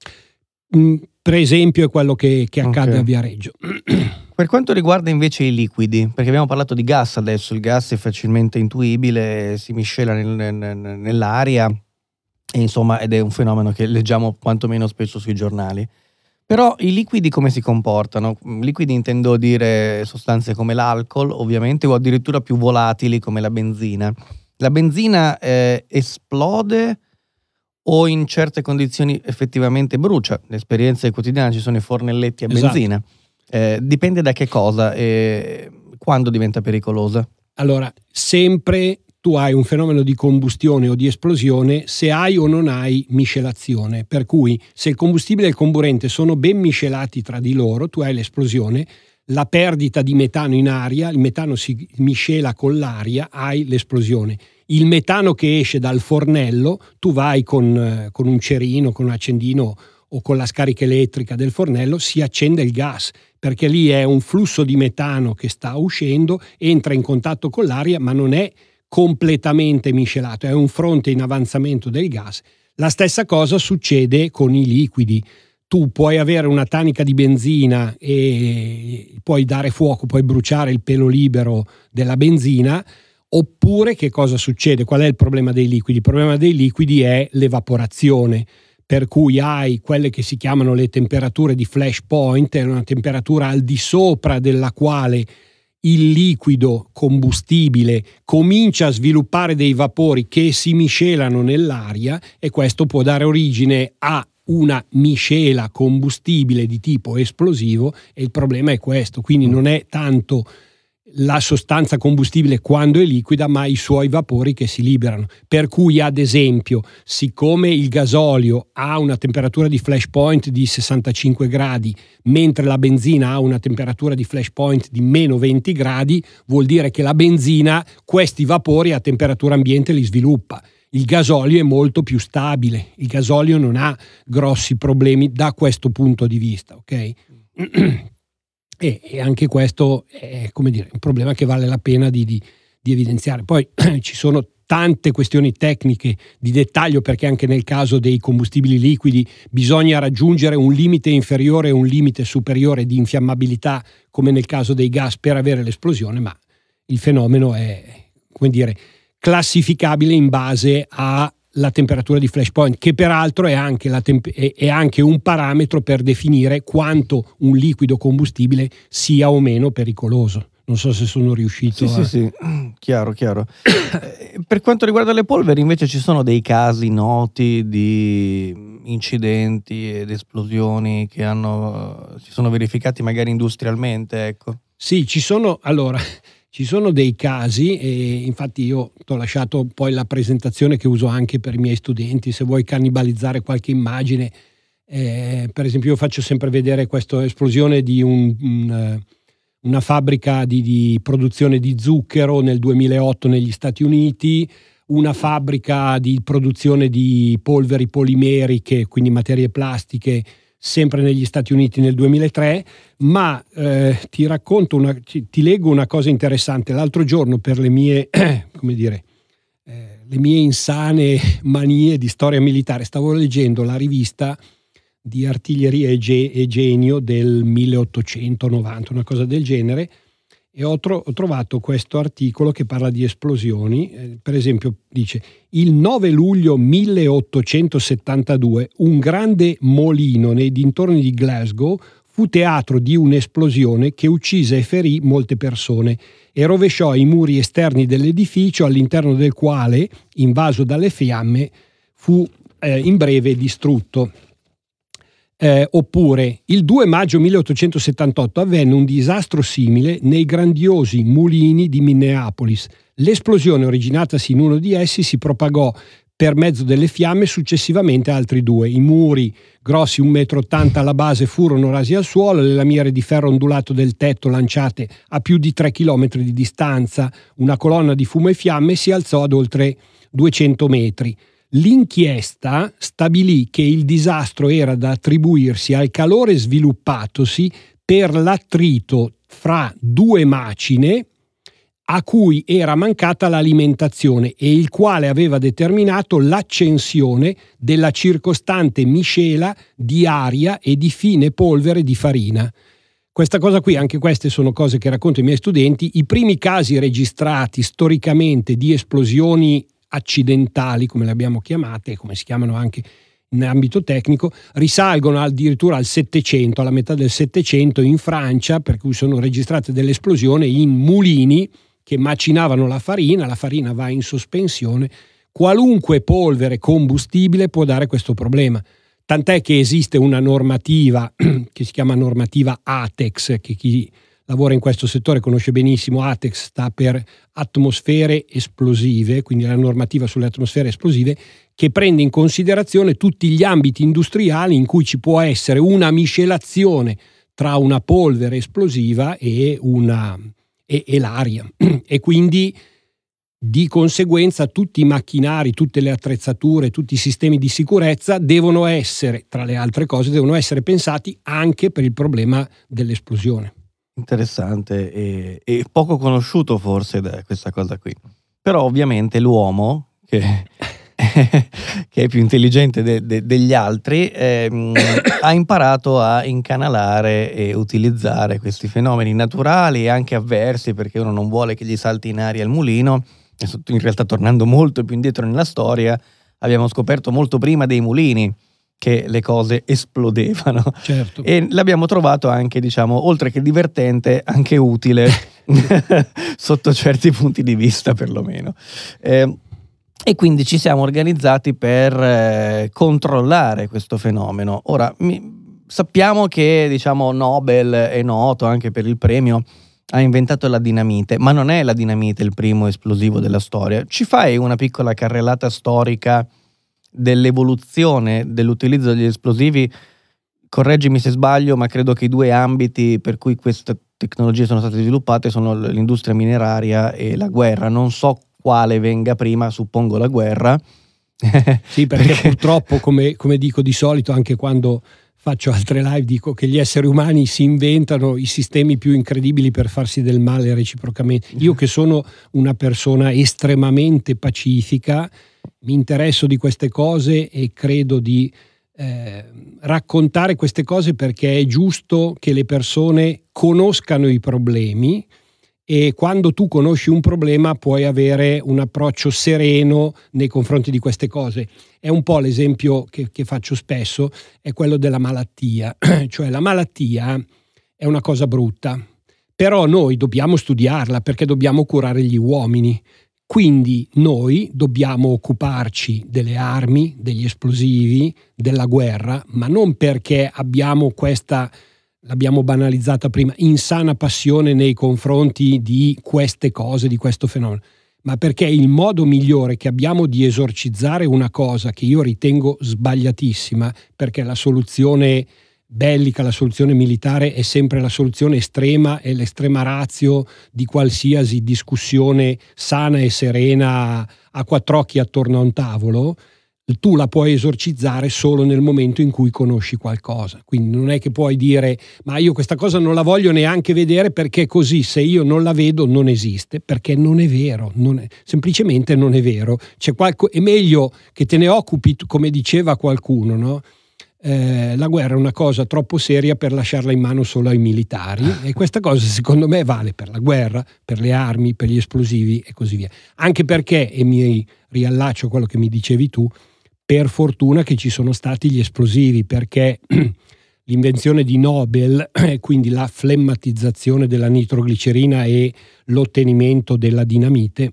Mm per esempio è quello che, che accade okay. a Viareggio. <clears throat> Per quanto riguarda invece i liquidi, perché abbiamo parlato di gas adesso, il gas è facilmente intuibile, si miscela nel, nel, nell'aria, e insomma, ed è un fenomeno che leggiamo quantomeno spesso sui giornali. Però i liquidi come si comportano? Liquidi intendo dire sostanze come l'alcol, ovviamente, o addirittura più volatili come la benzina. La benzina eh, esplode o in certe condizioni effettivamente brucia. Le esperienze quotidiane ci sono i fornelletti a esatto. benzina. Esatto. Eh, dipende da che cosa e quando diventa pericolosa. Allora, sempre tu hai un fenomeno di combustione o di esplosione se hai o non hai miscelazione. Per cui se il combustibile e il comburente sono ben miscelati tra di loro, tu hai l'esplosione, la perdita di metano in aria, il metano si miscela con l'aria, hai l'esplosione. Il metano che esce dal fornello, tu vai con, eh, con un cerino, con un accendino o con la scarica elettrica del fornello, si accende il gas, perché lì è un flusso di metano che sta uscendo, entra in contatto con l'aria, ma non è completamente miscelato, è un fronte in avanzamento del gas. La stessa cosa succede con i liquidi tu puoi avere una tanica di benzina e puoi dare fuoco, puoi bruciare il pelo libero della benzina, oppure che cosa succede? Qual è il problema dei liquidi? Il problema dei liquidi è l'evaporazione, per cui hai quelle che si chiamano le temperature di flash point, è una temperatura al di sopra della quale il liquido combustibile comincia a sviluppare dei vapori che si miscelano nell'aria e questo può dare origine a una miscela combustibile di tipo esplosivo e il problema è questo, quindi mm. non è tanto la sostanza combustibile quando è liquida, ma i suoi vapori che si liberano. Per cui, ad esempio, siccome il gasolio ha una temperatura di flash point di 65 gradi, mentre la benzina ha una temperatura di flash point di meno 20 gradi, vuol dire che la benzina questi vapori a temperatura ambiente li sviluppa il gasolio è molto più stabile, il gasolio non ha grossi problemi da questo punto di vista, ok? <clears throat> E, e anche questo è dire, un problema che vale la pena di, di, di evidenziare. Poi <clears throat> ci sono tante questioni tecniche di dettaglio perché anche nel caso dei combustibili liquidi bisogna raggiungere un limite inferiore e un limite superiore di infiammabilità come nel caso dei gas per avere l'esplosione, ma il fenomeno è, come dire, classificabile in base alla temperatura di flashpoint, che peraltro è anche, temp- è anche, un parametro per definire quanto un liquido combustibile sia o meno pericoloso. Non so se sono riuscito sì, a... Sì, sì, <clears throat> chiaro, chiaro. Eh, per quanto riguarda le polveri, invece ci sono dei casi noti di incidenti ed esplosioni che hanno, eh, si sono verificati magari industrialmente, ecco. Sì, ci sono... Allora, ci sono dei casi, e infatti io ti ho lasciato poi la presentazione che uso anche per i miei studenti, se vuoi cannibalizzare qualche immagine, eh, per esempio io faccio sempre vedere questa esplosione di un, un, eh, una fabbrica di, di produzione di zucchero nel 2008 negli Stati Uniti, una fabbrica di produzione di polveri polimeriche, quindi materie plastiche sempre negli Stati Uniti nel 2003, ma eh, ti racconto, una, ti, ti, leggo una cosa interessante. L'altro giorno per le mie, <clears throat> come dire, eh, le mie insane <laughs> manie di storia militare, stavo leggendo la rivista di artiglieria e, ge- e genio del 1890, una cosa del genere, e ho, tro- ho, trovato questo articolo che parla di esplosioni, eh, per esempio dice il 9 luglio 1872 un grande molino nei dintorni di Glasgow fu teatro di un'esplosione che uccise e ferì molte persone e rovesciò i muri esterni dell'edificio all'interno del quale, invaso dalle fiamme, fu eh, in breve distrutto. Eh, oppure il 2 maggio 1878 avvenne un disastro simile nei grandiosi mulini di Minneapolis. L'esplosione originatasi in uno di essi si propagò per mezzo delle fiamme successivamente altri due. I muri grossi 1,80 m alla base furono rasi al suolo, le lamiere di ferro ondulato del tetto lanciate a più di 3 km di distanza, una colonna di fumo e fiamme si alzò ad oltre 200 metri. L'inchiesta stabilì che il disastro era da attribuirsi al calore sviluppatosi per l'attrito fra due macine a cui era mancata l'alimentazione e il quale aveva determinato l'accensione della circostante miscela di aria e di fine polvere di farina. Questa cosa qui, anche queste sono cose che racconto ai miei studenti, i primi casi registrati storicamente di esplosioni accidentali, come le abbiamo chiamate, come si chiamano anche in ambito tecnico, risalgono addirittura al Settecento, alla metà del Settecento in Francia, per cui sono registrate delle esplosioni in mulini che macinavano la farina, la farina va in sospensione, qualunque polvere combustibile può dare questo problema. Tant'è che esiste una normativa <clears throat> che si chiama normativa ATEX, che chi lavora in questo settore conosce benissimo, ATEX sta per atmosfere esplosive, quindi la normativa sulle atmosfere esplosive, che prende in considerazione tutti gli ambiti industriali in cui ci può essere una miscelazione tra una polvere esplosiva e, una, e, e l'aria. <clears throat> E quindi di conseguenza tutti i macchinari, tutte le attrezzature, tutti i sistemi di sicurezza devono essere, tra le altre cose, devono essere pensati anche per il problema dell'esplosione interessante e, e poco conosciuto forse da questa cosa qui. Però ovviamente l'uomo, che, <laughs> che è più intelligente de, de, degli altri, ehm, <coughs> ha imparato a incanalare e utilizzare questi fenomeni naturali e anche avversi, perché uno non vuole che gli salti in aria il mulino. In realtà, tornando molto più indietro nella storia, abbiamo scoperto molto prima dei mulini che le cose esplodevano. Certo. E l'abbiamo trovato anche, diciamo, oltre che divertente, anche utile <laughs> sotto certi punti di vista perlomeno. Eh, e quindi ci siamo organizzati per eh, controllare questo fenomeno. Ora, mi, sappiamo che diciamo, Nobel è noto anche per il premio, ha inventato la dinamite, ma non è la dinamite il primo esplosivo della storia. Ci fai una piccola carrellata storica dell'evoluzione dell'utilizzo degli esplosivi, correggimi se sbaglio, ma credo che i due ambiti per cui queste tecnologie sono state sviluppate sono l'industria mineraria e la guerra. Non so quale venga prima, suppongo la guerra. <laughs> sì, perché, perché... purtroppo, come, come dico di solito, anche quando faccio altre live, dico che gli esseri umani si inventano i sistemi più incredibili per farsi del male reciprocamente. Io mm. che sono una persona estremamente pacifica, mi interesso di queste cose e credo di eh, raccontare queste cose perché è giusto che le persone conoscano i problemi e quando tu conosci un problema puoi avere un approccio sereno nei confronti di queste cose. È un po' l'esempio che, che faccio spesso, è quello della malattia, <clears throat> cioè la malattia è una cosa brutta, però noi dobbiamo studiarla perché dobbiamo curare gli uomini, quindi noi dobbiamo occuparci delle armi, degli esplosivi, della guerra, ma non perché abbiamo questa, l'abbiamo banalizzata prima, insana passione nei confronti di queste cose, di questo fenomeno, ma perché il modo migliore che abbiamo di esorcizzare una cosa che io ritengo sbagliatissima, perché la soluzione È bellica, la soluzione militare è sempre la soluzione estrema e l'estrema razio di qualsiasi discussione sana e serena a quattro occhi attorno a un tavolo, tu la puoi esorcizzare solo nel momento in cui conosci qualcosa. Quindi non è che puoi dire ma io questa cosa non la voglio neanche vedere perché così se io non la vedo non esiste, perché non è vero, non è, semplicemente non è vero. Qualco, è meglio che te ne occupi, come diceva qualcuno, no? eh, la guerra è una cosa troppo seria per lasciarla in mano solo ai militari ah. e questa cosa secondo me vale per la guerra, per le armi, per gli esplosivi e così via. Anche perché, e mi riallaccio a quello che mi dicevi tu, per fortuna che ci sono stati gli esplosivi perché <clears throat> l'invenzione di Nobel, <clears throat> quindi la flemmatizzazione della nitroglicerina e l'ottenimento della dinamite,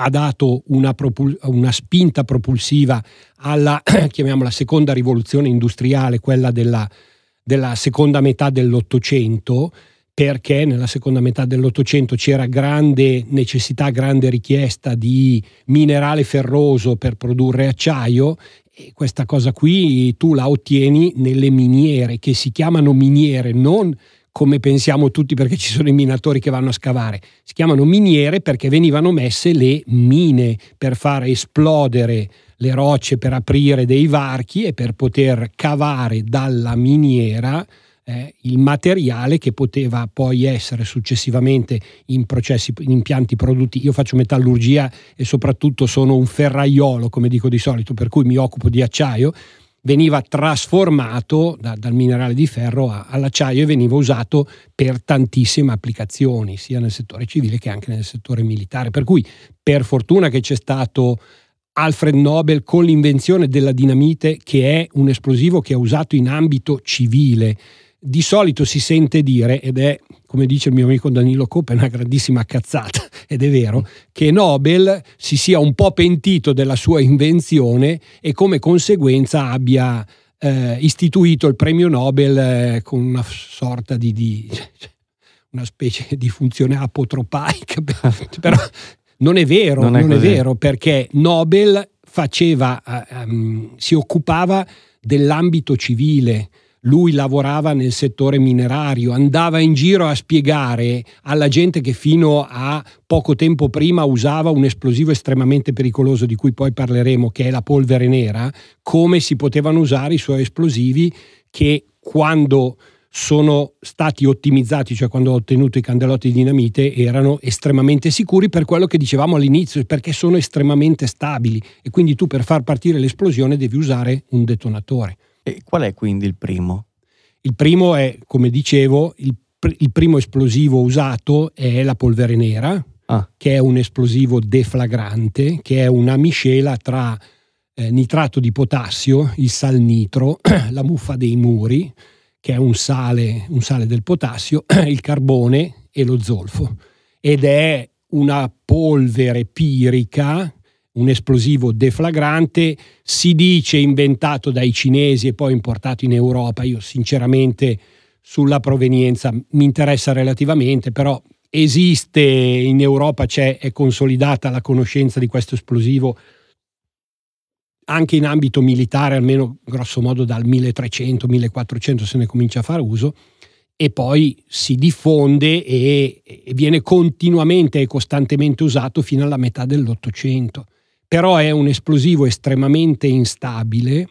ha dato una, propul- una spinta propulsiva alla, <clears throat> chiamiamola, seconda rivoluzione industriale, quella della, della seconda metà dell'Ottocento, perché nella seconda metà dell'Ottocento c'era grande necessità, grande richiesta di minerale ferroso per produrre acciaio e questa cosa qui tu la ottieni nelle miniere, che si chiamano miniere, non come pensiamo tutti perché ci sono i minatori che vanno a scavare. Si chiamano miniere perché venivano messe le mine per far esplodere le rocce, per aprire dei varchi e per poter cavare dalla miniera eh, il materiale che poteva poi essere successivamente in processi, in impianti produttivi. Io faccio metallurgia e soprattutto sono un ferraiolo, come dico di solito, per cui mi occupo di acciaio veniva trasformato da, dal minerale di ferro a, all'acciaio e veniva usato per tantissime applicazioni, sia nel settore civile che anche nel settore militare. Per cui, per fortuna che c'è stato Alfred Nobel con l'invenzione della dinamite, che è un esplosivo che è usato in ambito civile di solito si sente dire, ed è come dice il mio amico Danilo Coppa, è una grandissima cazzata, <laughs> ed è vero, che Nobel si sia un po' pentito della sua invenzione e come conseguenza abbia eh, istituito il premio Nobel eh, con una sorta di, di <laughs> una specie di funzione apotropaica, <laughs> certo. però non è vero, non è, non è vero, perché Nobel faceva, eh, um, si occupava dell'ambito civile, lui lavorava nel settore minerario, andava in giro a spiegare alla gente che fino a poco tempo prima usava un esplosivo estremamente pericoloso di cui poi parleremo, che è la polvere nera, come si potevano usare i suoi esplosivi che quando sono stati ottimizzati, cioè quando ho ottenuto i candelotti di dinamite, erano estremamente sicuri per quello che dicevamo all'inizio, perché sono estremamente stabili e quindi tu per far partire l'esplosione devi usare un detonatore. E qual è quindi il primo? Il primo è, come dicevo, il, pr- il primo esplosivo usato è la polvere nera, ah. che è un esplosivo deflagrante, che è una miscela tra eh, nitrato di potassio, il salnitro, <clears throat> la muffa dei muri, che è un sale, un sale del potassio, <clears throat> il carbone e lo zolfo. Ed è una polvere pirica un esplosivo deflagrante, si dice inventato dai cinesi e poi importato in Europa. Io sinceramente sulla provenienza mi interessa relativamente, però esiste in Europa, c'è, è consolidata la conoscenza di questo esplosivo anche in ambito militare, almeno grosso modo dal 1300-1400 se ne comincia a fare uso, e poi si diffonde e, e viene continuamente e costantemente usato fino alla metà dell'Ottocento però è un esplosivo estremamente instabile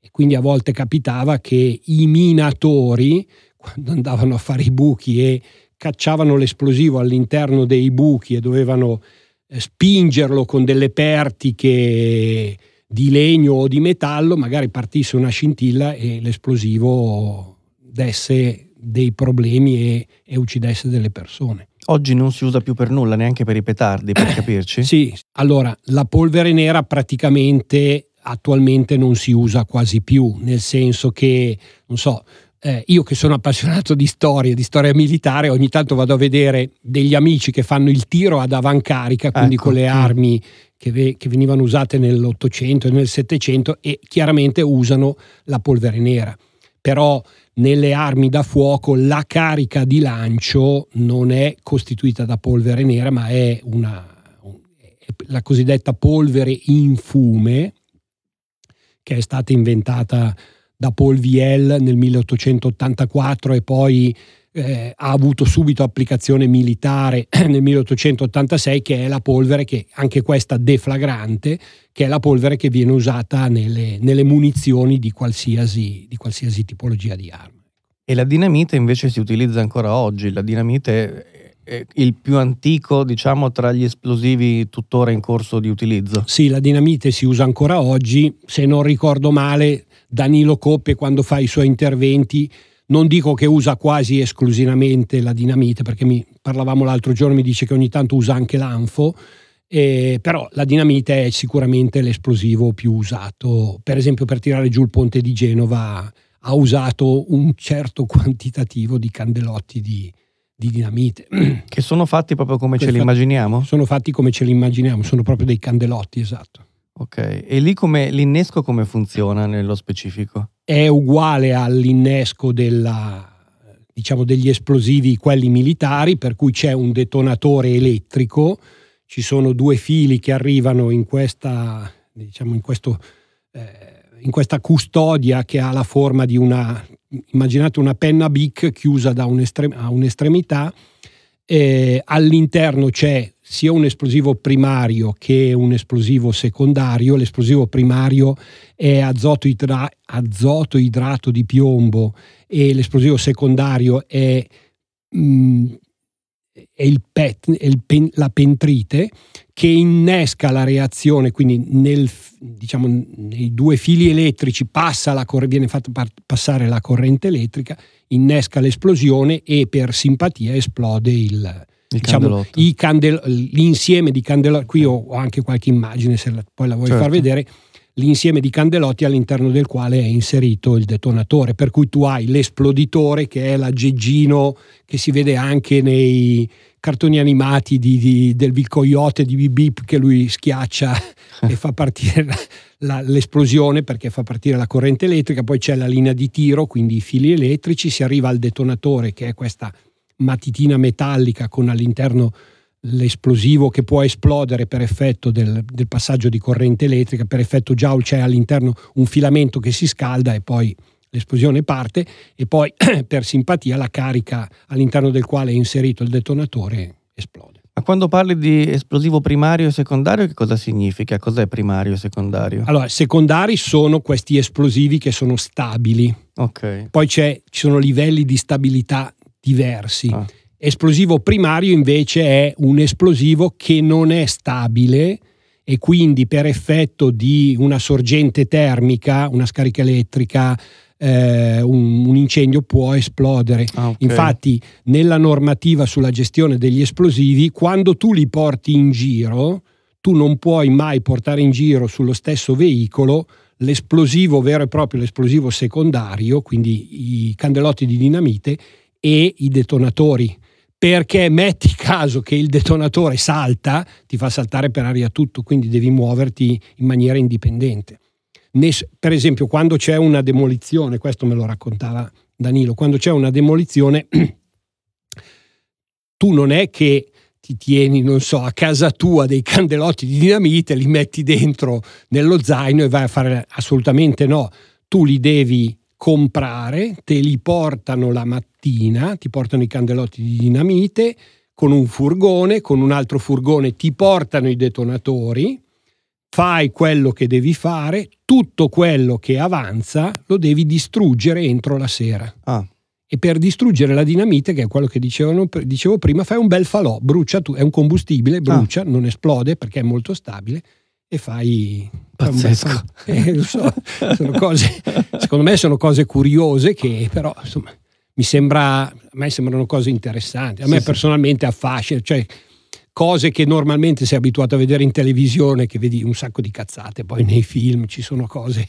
e quindi a volte capitava che i minatori, quando andavano a fare i buchi e cacciavano l'esplosivo all'interno dei buchi e dovevano eh, spingerlo con delle pertiche di legno o di metallo, magari partisse una scintilla e l'esplosivo desse dei problemi e, e uccidesse delle persone. Oggi non si usa più per nulla, neanche per i petardi, per <coughs> capirci? Sì, allora la polvere nera praticamente attualmente non si usa quasi più, nel senso che, non so, eh, io che sono appassionato di storia, di storia militare, ogni tanto vado a vedere degli amici che fanno il tiro ad avancarica, quindi ecco, con le armi che, ve- che venivano usate nell'Ottocento e nel Settecento e chiaramente usano la polvere nera però nelle armi da fuoco la carica di lancio non è costituita da polvere nera, ma è una, la cosiddetta polvere in fume che è stata inventata da Paul Viel nel 1884 e poi eh, ha avuto subito applicazione militare <clears throat> nel 1886, che è la polvere che, anche questa deflagrante, che è la polvere che viene usata nelle, nelle munizioni di qualsiasi, di qualsiasi tipologia di arma. E la dinamite invece si utilizza ancora oggi, la dinamite è il più antico diciamo tra gli esplosivi tuttora in corso di utilizzo. Sì, la dinamite si usa ancora oggi, se non ricordo male Danilo Coppe quando fa i suoi interventi non dico che usa quasi esclusivamente la dinamite, perché mi parlavamo l'altro giorno, mi dice che ogni tanto usa anche l'anfo, eh, però la dinamite è sicuramente l'esplosivo più usato. Per esempio per tirare giù il ponte di Genova ha usato un certo quantitativo di candelotti di, di dinamite. Che sono fatti proprio come Questo ce li immaginiamo? Sono fatti come ce li immaginiamo, sono proprio dei candelotti, esatto. Ok, e lì come l'innesco come funziona nello specifico? È uguale all'innesco della, diciamo, degli esplosivi, quelli militari, per cui c'è un detonatore elettrico, ci sono due fili che arrivano in questa, diciamo, in questo, eh, in questa custodia che ha la forma di una, immaginate una penna BIC chiusa da un estrem- a un'estremità, eh, all'interno c'è sia un esplosivo primario che un esplosivo secondario. L'esplosivo primario è azoto, idra- azoto idrato di piombo e l'esplosivo secondario è, mh, mm, è, il pet, è il pen, la pentrite che innesca la reazione, quindi nel, diciamo, nei due fili elettrici passa la, viene fatta passare la corrente elettrica, innesca l'esplosione e per simpatia esplode il, diciamo, candel- l'insieme di candelotti, qui ho anche qualche immagine se la, poi la vuoi certo. far vedere, l'insieme di candelotti all'interno del quale è inserito il detonatore, per cui tu hai l'esploditore che è l'aggeggino che si vede anche nei cartoni animati di, di, del Vilcoyote di Bibip che lui schiaccia <laughs> e fa partire la, l'esplosione perché fa partire la corrente elettrica, poi c'è la linea di tiro, quindi i fili elettrici, si arriva al detonatore che è questa matitina metallica con all'interno l'esplosivo che può esplodere per effetto del, del, passaggio di corrente elettrica, per effetto Joule c'è all'interno un filamento che si scalda e poi l'esplosione parte e poi <clears throat> per simpatia la carica all'interno del quale è inserito il detonatore esplode. Ma quando parli di esplosivo primario e secondario, che cosa significa? Cos'è primario e secondario? Allora, secondari sono questi esplosivi che sono stabili. Okay. Poi ci sono livelli di stabilità diversi. Ah. Esplosivo primario invece è un esplosivo che non è stabile e quindi per effetto di una sorgente termica, una scarica elettrica, eh, un, un, incendio può esplodere. Ah, okay. Infatti nella normativa sulla gestione degli esplosivi, quando tu li porti in giro, tu non puoi mai portare in giro sullo stesso veicolo l'esplosivo vero e proprio, l'esplosivo secondario, quindi i candelotti di dinamite e i detonatori. Perché metti <laughs> caso che il detonatore salta, ti fa saltare per aria tutto, quindi devi muoverti in maniera indipendente. Per esempio, quando c'è una demolizione, questo me lo raccontava Danilo, quando c'è una demolizione, <clears throat> tu non è che ti tieni, non so, a casa tua dei candelotti di dinamite, li metti dentro nello zaino e vai a fare assolutamente no. Tu li devi comprare, te li portano la mattina mattina, ti portano i candelotti di dinamite con un furgone, con un altro furgone ti portano i detonatori, fai quello che devi fare, tutto quello che avanza lo devi distruggere entro la sera. Ah. E per distruggere la dinamite, che è quello che dicevano, dicevo prima, fai un bel falò, brucia tu, è un combustibile, ah. brucia, ah. non esplode perché è molto stabile e fai... Pazzesco. Fai eh, so, sono cose, secondo me sono cose curiose che però insomma mi sembra, a me sembrano cose interessanti, a me sì, personalmente affascina, cioè cose che normalmente sei abituato a vedere in televisione, che vedi un sacco di cazzate, poi nei film ci sono cose,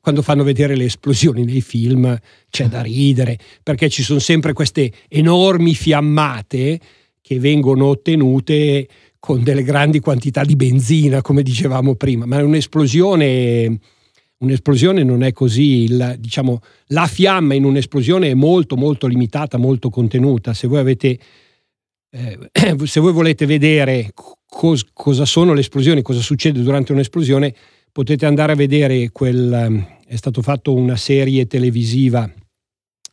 quando fanno vedere le esplosioni nei film c'è da ridere, perché ci sono sempre queste enormi fiammate che vengono ottenute con delle grandi quantità di benzina, come dicevamo prima, ma è un'esplosione un'esplosione non è così, il, diciamo, la fiamma in un'esplosione è molto molto limitata, molto contenuta. Se voi, avete, eh, <clears throat> se voi volete vedere cos, cosa sono le esplosioni, cosa succede durante un'esplosione, potete andare a vedere quel, è stato fatto una serie televisiva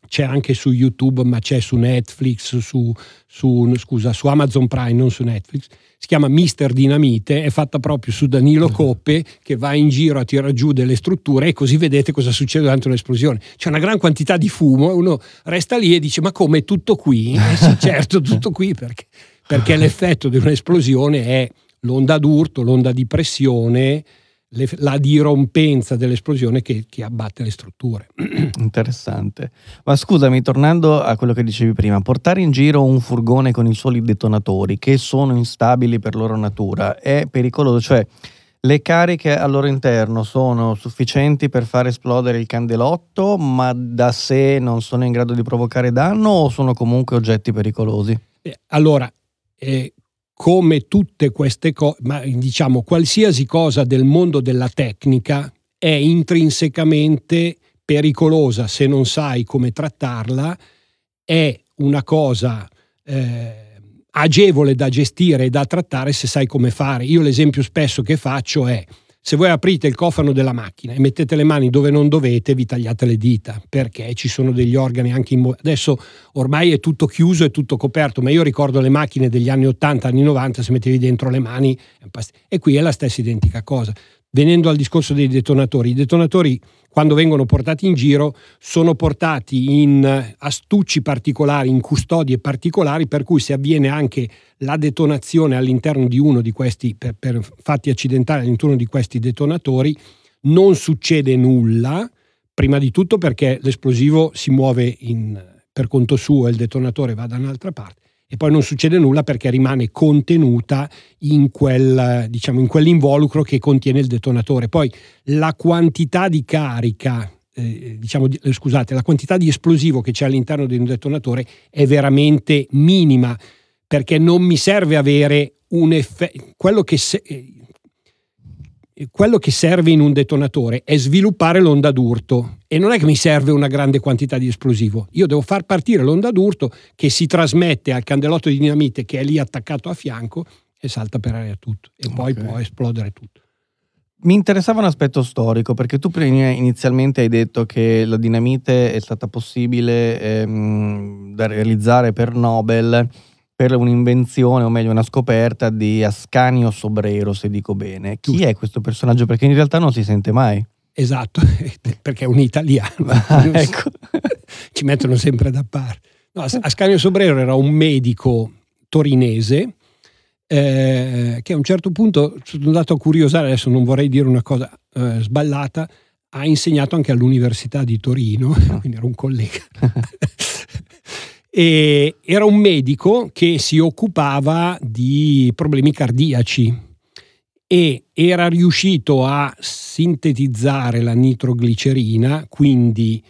c'è anche su YouTube, ma c'è su Netflix, su, su, scusa, su Amazon Prime, non su Netflix. Si chiama Mister Dinamite, è fatta proprio su Danilo mhm. Coppe che va in giro a tirare giù delle strutture e così vedete cosa succede durante un'esplosione. C'è una gran quantità di fumo e uno resta lì e dice ma come è tutto qui? <laughs> Eh sì, certo, tutto qui perché, perché l'effetto di un'esplosione è l'onda d'urto, l'onda di pressione, le, la dirompenza dell'esplosione che, che abbatte le strutture. <clears throat> Interessante. Ma scusami, tornando a quello che dicevi prima, portare in giro un furgone con i soli detonatori, che sono instabili per loro natura, è pericoloso, cioè le cariche al loro interno sono sufficienti per far esplodere il candelotto, ma da sé non sono in grado di provocare danno o sono comunque oggetti pericolosi? Eh, allora, eh, come tutte queste cose, ma diciamo qualsiasi cosa del mondo della tecnica è intrinsecamente pericolosa se non sai come trattarla, è una cosa eh, agevole da gestire e da trattare se sai come fare. Io l'esempio spesso che faccio è se voi aprite il cofano della macchina e mettete le mani dove non dovete, vi tagliate le dita, perché ci sono degli organi anche in... Adesso ormai è tutto chiuso, è tutto coperto, ma io ricordo le macchine degli anni 80, anni 90, se mettevi dentro le mani... E qui è la stessa identica cosa. Venendo al discorso dei detonatori, i detonatori quando vengono portati in giro sono portati in astucci particolari, in custodie particolari, per cui se avviene anche la detonazione all'interno di uno di questi, per, per fatti accidentali all'interno di questi detonatori, non succede nulla, prima di tutto perché l'esplosivo si muove in, per conto suo e il detonatore va da un'altra parte e poi non succede nulla perché rimane contenuta in, quel, diciamo, in quell'involucro che contiene il detonatore. Poi la quantità di carica eh, diciamo, eh, scusate, la quantità di esplosivo che c'è all'interno di un detonatore è veramente minima perché non mi serve avere un effetto. Quello che se- eh, quello che serve in un detonatore è sviluppare l'onda d'urto e non è che mi serve una grande quantità di esplosivo, io devo far partire l'onda d'urto che si trasmette al candelotto di dinamite che è lì attaccato a fianco e salta per aria tutto e okay. poi può esplodere tutto. Mi interessava un aspetto storico perché tu inizialmente hai detto che la dinamite è stata possibile ehm, da realizzare per Nobel per un'invenzione, o meglio una scoperta di Ascanio Sobrero, se dico bene. Chi è questo personaggio? Perché in realtà non si sente mai. Esatto, <laughs> perché è un italiano. Ah, ecco. <laughs> Ci mettono sempre da parte. No, Ascanio Sobrero era un medico torinese eh, che a un certo punto, sono andato a curiosare, adesso non vorrei dire una cosa eh, sballata, ha insegnato anche all'Università di Torino, <laughs> quindi era un collega. E era un medico che si occupava di problemi cardiaci e era riuscito a sintetizzare la nitroglicerina, quindi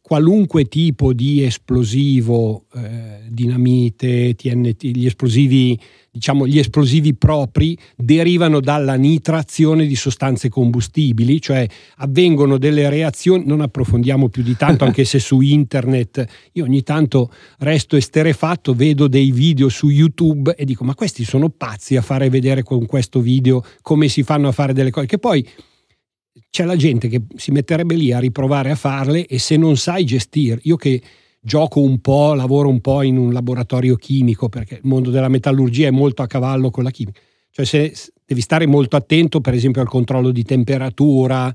qualunque tipo di esplosivo, eh, dinamite, TNT, gli esplosivi, diciamo, gli esplosivi propri derivano dalla nitrazione di sostanze combustibili, cioè avvengono delle reazioni, non approfondiamo più di tanto anche se su internet io ogni tanto resto esterefatto, vedo dei video su YouTube e dico "Ma questi sono pazzi a fare vedere con questo video come si fanno a fare delle cose" che poi c'è la gente che si metterebbe lì a riprovare a farle e se non sai gestire, io che gioco un po', lavoro un po' in un laboratorio chimico, perché il mondo della metallurgia è molto a cavallo con la chimica, cioè se devi stare molto attento per esempio al controllo di temperatura,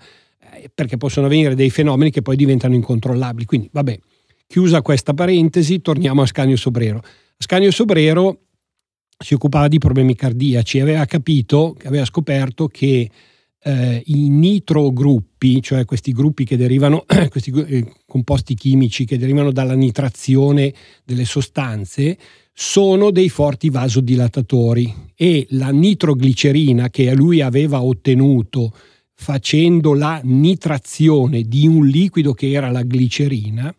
eh, perché possono avvenire dei fenomeni che poi diventano incontrollabili. Quindi vabbè, chiusa questa parentesi, torniamo a Scanio Sobrero. Scanio Sobrero si occupava di problemi cardiaci, aveva capito, aveva scoperto che eh, i nitrogruppi, cioè questi gruppi che derivano, <clears throat> questi eh, composti chimici che derivano dalla nitrazione delle sostanze, sono dei forti vasodilatatori e la nitroglicerina che lui aveva ottenuto facendo la nitrazione di un liquido che era la glicerina,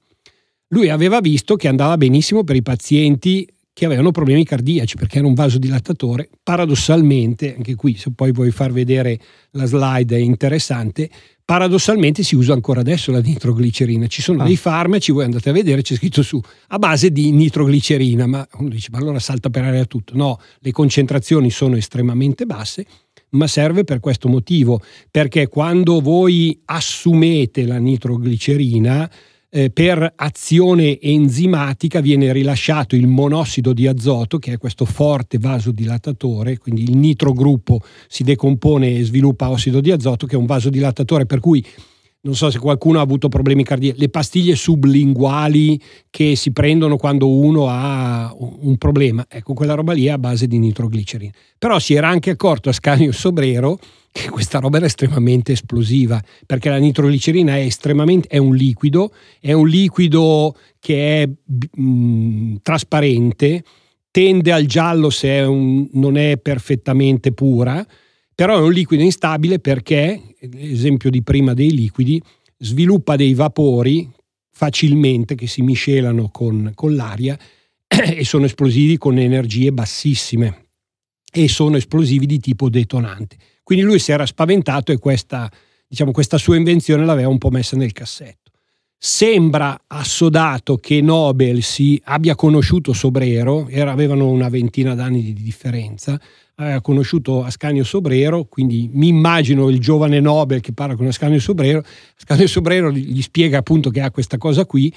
lui aveva visto che andava benissimo per i pazienti che avevano problemi cardiaci perché era un vasodilatatore. Paradossalmente, anche qui se poi vuoi far vedere la slide è interessante, paradossalmente si usa ancora adesso la nitroglicerina. Ci sono ah. dei farmaci, voi andate a vedere, c'è scritto su a base di nitroglicerina, ma uno dice ma allora salta per aria tutto. No, le concentrazioni sono estremamente basse, ma serve per questo motivo, perché quando voi assumete la nitroglicerina eh, per azione enzimatica viene rilasciato il monossido di azoto, che è questo forte vasodilatatore, quindi il nitrogruppo si decompone e sviluppa ossido di azoto, che è un vasodilatatore per cui non so se qualcuno ha avuto problemi cardiaci, le pastiglie sublinguali che si prendono quando uno ha un problema, ecco quella roba lì è a base di nitroglicerina. Però si era anche accorto a Scanio Sobrero che questa roba era estremamente esplosiva, perché la nitroglicerina è estremamente è un liquido, è un liquido che è mh, mhmm, trasparente, tende al giallo se è un, non è perfettamente pura però è un liquido instabile perché, esempio di prima dei liquidi, sviluppa dei vapori facilmente che si miscelano con, con l'aria <clears throat> e sono esplosivi con energie bassissime e sono esplosivi di tipo detonante. Quindi lui si era spaventato e questa, diciamo, questa sua invenzione l'aveva un po' messa nel cassetto. Sembra assodato che Nobel si abbia conosciuto Sobrero, era, avevano una ventina d'anni di differenza, aveva conosciuto Ascanio Sobrero, quindi mi immagino il giovane Nobel che parla con Ascanio Sobrero, Ascanio Sobrero gli spiega appunto che ha questa cosa qui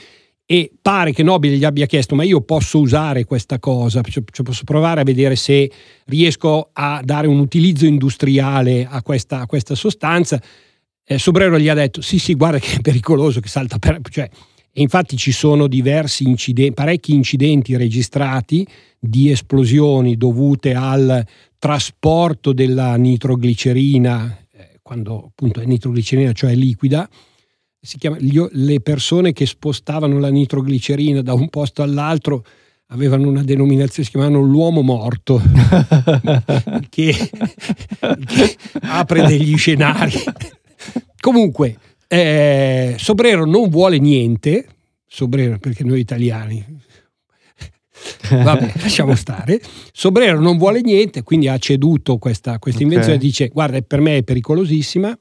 e pare che Nobel gli abbia chiesto ma io posso usare questa cosa, cioè, cioè posso provare a vedere se riesco a dare un utilizzo industriale a questa, a questa sostanza eh, Sobrero gli ha detto sì sì guarda che è pericoloso che salta per... Cioè, e infatti ci sono diversi incidenti, parecchi incidenti registrati di esplosioni dovute al trasporto della nitroglicerina, eh, quando appunto è nitroglicerina, cioè liquida, chiama, gli, le persone che spostavano la nitroglicerina da un posto all'altro avevano una denominazione, si chiamavano l'uomo morto, <laughs> che, che apre degli scenari <laughs> Comunque, eh, Sobrero non vuole niente, Sobrero perché noi italiani, <laughs> vabbè, lasciamo stare, Sobrero non vuole niente, quindi ha ceduto questa, questa invenzione, okay. dice guarda per me è pericolosissima,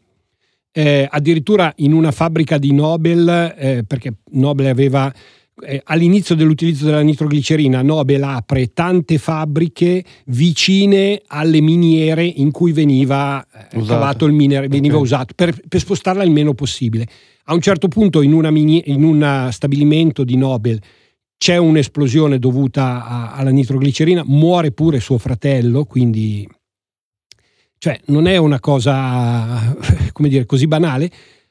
eh, addirittura in una fabbrica di Nobel, eh, perché Nobel aveva eh, all'inizio dell'utilizzo della nitroglicerina Nobel apre tante fabbriche vicine alle miniere in cui veniva eh, usato. il minere, veniva okay. usato per, per, spostarla il meno possibile. A un certo punto in un eh, stabilimento di Nobel c'è un'esplosione dovuta a, alla nitroglicerina, muore pure suo fratello, quindi cioè, non è una cosa <laughs> come dire, così banale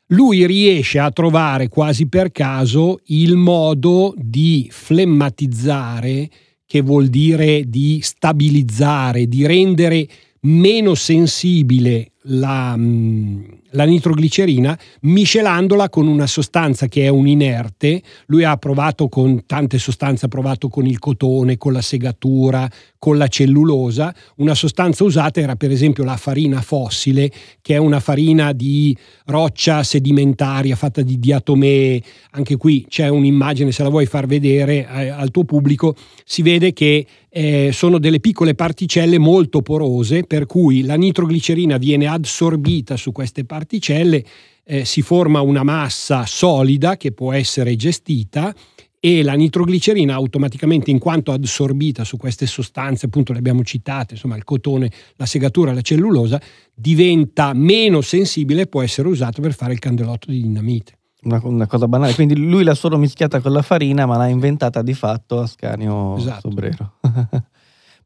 lui riesce a trovare quasi per caso il modo di flemmatizzare, che vuol dire di stabilizzare, di rendere meno sensibile la, mm, la, nitroglicerina miscelandola con una sostanza che è un inerte. Lui ha provato con tante sostanze, ha provato con il cotone, con la segatura, con la cellulosa. Una sostanza usata era per esempio la farina fossile, che è una farina di roccia sedimentaria fatta di diatomee. Anche qui c'è un'immagine, se la vuoi far vedere eh, al tuo pubblico, si vede che eh, sono delle piccole particelle molto porose, per cui la nitroglicerina viene adsorbita su queste particelle eh, si forma una massa solida che può essere gestita e la nitroglicerina automaticamente, in quanto adsorbita su queste sostanze, appunto le abbiamo citate, insomma il cotone, la segatura, la cellulosa, diventa meno sensibile e può essere usata per fare il candelotto di dinamite. Una, una, cosa banale. Quindi lui l'ha solo mischiata con la farina, ma l'ha inventata di fatto a Scanio esatto. Sobrero. <laughs>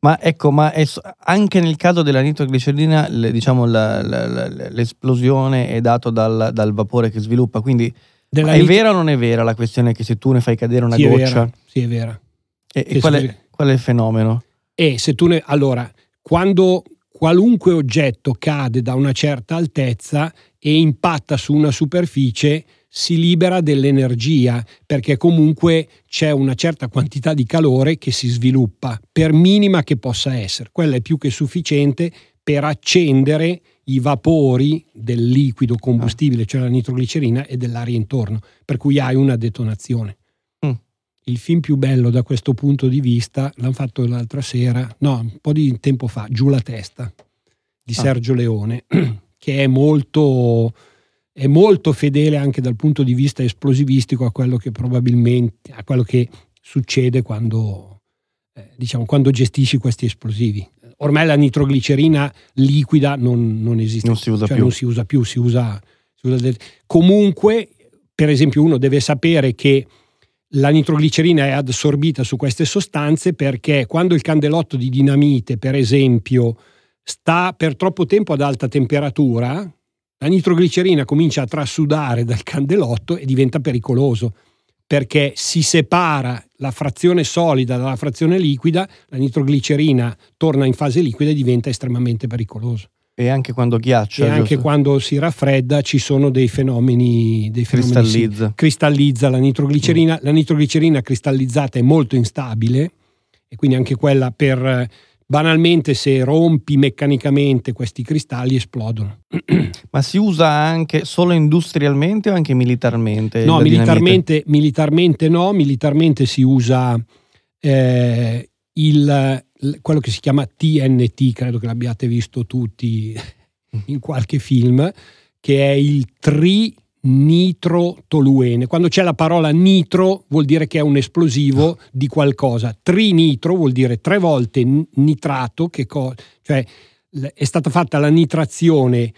Ma ecco, ma è, anche nel caso della nitroglicerina, le, diciamo, la, la, la, l'esplosione è data dal, dal, vapore che sviluppa, quindi della è nit- vera o non è vera la questione che se tu ne fai cadere una sì, goccia? È vera, sì, è vera. E, e qual, è, qual, è, il fenomeno? E se tu ne, allora, quando qualunque oggetto cade da una certa altezza e impatta su una superficie, si libera dell'energia perché comunque c'è una certa quantità di calore che si sviluppa, per minima che possa essere. Quella è più che sufficiente per accendere i vapori del liquido combustibile, cioè la nitroglicerina, e dell'aria intorno, per cui hai una detonazione. Mm. Il film più bello da questo punto di vista l'hanno fatto l'altra sera, no, un po' di tempo fa, Giù la testa, di ah. Sergio Leone, <clears throat> che è molto è molto fedele anche dal punto di vista esplosivistico a quello che probabilmente, a quello che succede quando, eh, diciamo, quando gestisci questi esplosivi. Ormai la nitroglicerina liquida non, non esiste, non si usa cioè più. non si usa più, si usa, si usa del... comunque, per esempio, uno deve sapere che la nitroglicerina è assorbita su queste sostanze perché quando il candelotto di dinamite, per esempio, sta per troppo tempo ad alta temperatura, la nitroglicerina comincia a trasudare dal candelotto e diventa pericoloso perché si separa la frazione solida dalla frazione liquida, la nitroglicerina torna in fase liquida e diventa estremamente pericoloso. E anche quando ghiaccia. E giusto? anche quando si raffredda ci sono dei fenomeni. Dei cristallizza. Si, cristallizza la nitroglicerina. Mm. La nitroglicerina cristallizzata è molto instabile e quindi anche quella per banalmente se rompi meccanicamente questi cristalli esplodono. <clears throat> Ma si usa anche solo industrialmente o anche militarmente? No, militarmente, militarmente, no, militarmente si usa eh, il, quello che si chiama TNT, credo che l'abbiate visto tutti mm. <laughs> in qualche film, che è il tri nitrotoluene. Quando c'è la parola nitro vuol dire che è un esplosivo di qualcosa. Trinitro vuol dire tre volte nitrato, co- cioè è stata fatta la nitrazione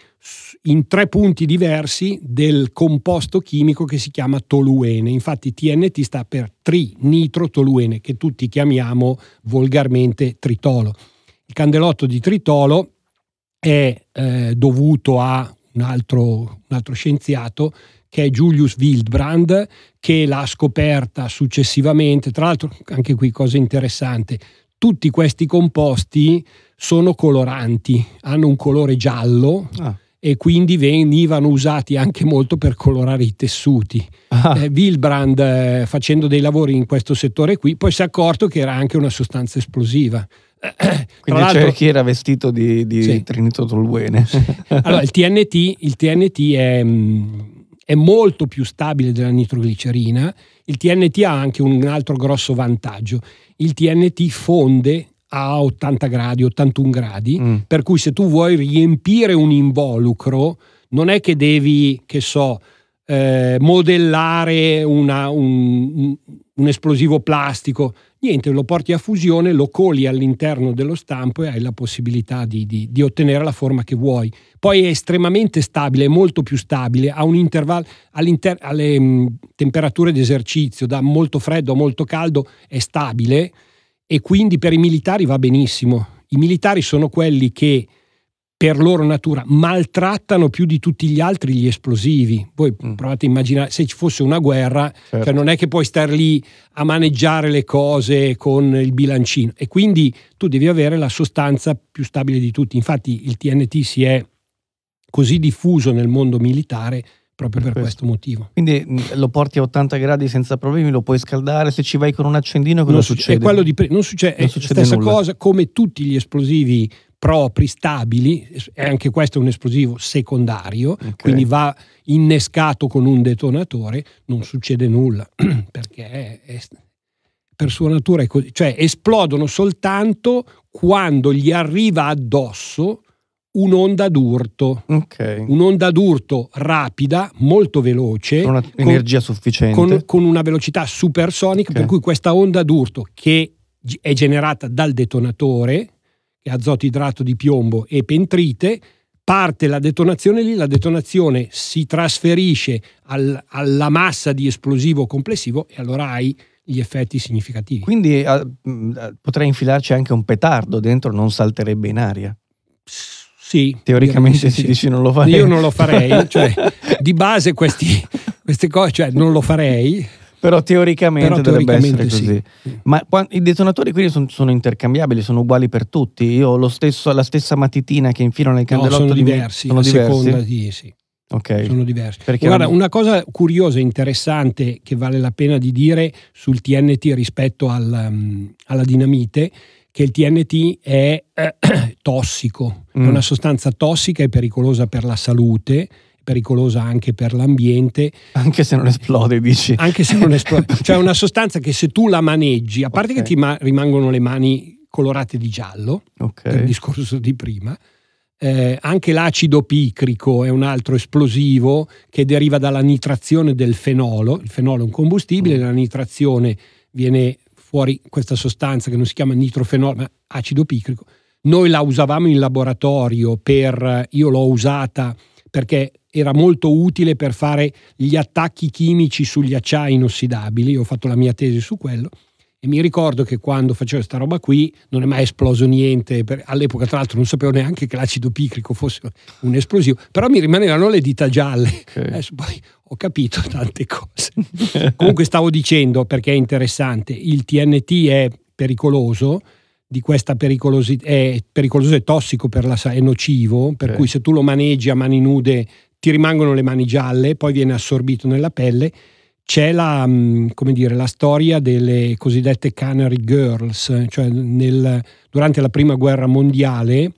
in tre punti diversi del composto chimico che si chiama toluene. Infatti TNT sta per trinitrotoluene, che tutti chiamiamo volgarmente tritolo. Il candelotto di tritolo è eh, dovuto a un altro, un altro scienziato che è Julius Wildbrand, che l'ha scoperta successivamente. Tra l'altro, anche qui cosa interessante, tutti questi composti sono coloranti, hanno un colore giallo. Ah e quindi venivano usati anche molto per colorare i tessuti. Ah. Eh, eh, facendo dei lavori in questo settore qui, poi si è accorto che era anche una sostanza esplosiva. Quindi c'è chi era vestito di, di sì. Trinito Tolbuene. <laughs> allora, il TNT, il TNT è, mm, è, molto più stabile della nitroglicerina. Il TNT ha anche un altro grosso vantaggio. Il TNT fonde a 80 gradi, 81 gradi, mm. per cui se tu vuoi riempire un involucro, non è che devi, che so, eh, modellare una, un, un esplosivo plastico niente, lo porti a fusione, lo coli all'interno dello stampo e hai la possibilità di, di, di ottenere la forma che vuoi. Poi è estremamente stabile, molto più stabile, ha un intervallo alle mh, mm, temperature d'esercizio, da molto freddo a molto caldo, è stabile e quindi per i militari va benissimo. I militari sono quelli che per loro natura maltrattano più di tutti gli altri gli esplosivi. Voi mm. provate a immaginare se ci fosse una guerra, cioè, certo. cioè non è che puoi star lì a maneggiare le cose con il bilancino e quindi tu devi avere la sostanza più stabile di tutti. Infatti il TNT si è così diffuso nel mondo militare proprio per, per questo. questo. motivo. Quindi mm, lo porti a 80 gradi senza problemi, lo puoi scaldare, se ci vai con un accendino cosa non succede? È quello di pre- non succede, non succede è la stessa nulla. cosa come tutti gli esplosivi propri, stabili, e anche questo è un esplosivo secondario, okay. quindi va innescato con un detonatore, non succede nulla, <clears throat> perché è, è, per sua natura è così, cioè esplodono soltanto quando gli arriva addosso un'onda d'urto, okay. un'onda d'urto rapida, molto veloce, con un'energia sufficiente, con, con, una velocità supersonica, okay. per cui questa onda d'urto che è generata dal detonatore, che è azoto idrato di piombo, e pentrite, parte la detonazione lì, la detonazione si trasferisce al, alla massa di esplosivo complessivo e allora hai gli effetti significativi. Quindi a, eh, eh, potrei infilarci anche un petardo dentro, non salterebbe in aria. Sì. Teoricamente si sì, dice non lo farei. Io non lo farei, cioè, <laughs> di base questi, queste cose, cioè non lo farei, però teoricamente, Però dovrebbe teoricamente essere sì. così. Ma i detonatori quindi sono, sono, intercambiabili, sono uguali per tutti. Io stesso, la stessa matitina che infilo nel candelotto no, sono diversi, me, sono diversi. Seconda, sì, sì. Okay. Sono diversi. Perché Guarda, non... una cosa curiosa e interessante che vale la pena di dire sul TNT rispetto al, um, alla dinamite che il TNT è eh, <clears throat> tossico, mm. è una mm. sostanza tossica e pericolosa per la salute pericolosa anche per l'ambiente. Anche se non esplode, dici. Anche se non esplode. <laughs> cioè una sostanza che se tu la maneggi, a parte okay. che ti ma- rimangono le mani colorate di giallo, okay. per il discorso di prima, eh, anche l'acido picrico è un altro esplosivo che deriva dalla nitrazione del fenolo. Il fenolo è un combustibile, mm. la nitrazione viene fuori questa sostanza che non si chiama nitrofenolo, ma acido picrico. Noi la usavamo in laboratorio per, io l'ho usata perché era molto utile per fare gli attacchi chimici sugli acciai inossidabili, io ho fatto la mia tesi su quello. E mi ricordo che quando facevo questa roba qui non è mai esploso niente, per, all'epoca tra l'altro non sapevo neanche che l'acido picrico fosse un esplosivo, però mi rimanevano le dita gialle. Okay. Adesso poi ho capito tante cose. <laughs> Comunque stavo dicendo, perché è interessante, il TNT è pericoloso, di questa pericolosità è pericoloso e tossico per la salute, è nocivo, per okay. cui se tu lo maneggi a mani nude ti rimangono le mani gialle, poi viene assorbito nella pelle. C'è la, mm, dire, la storia delle cosiddette Canary Girls, cioè nel, durante la prima guerra mondiale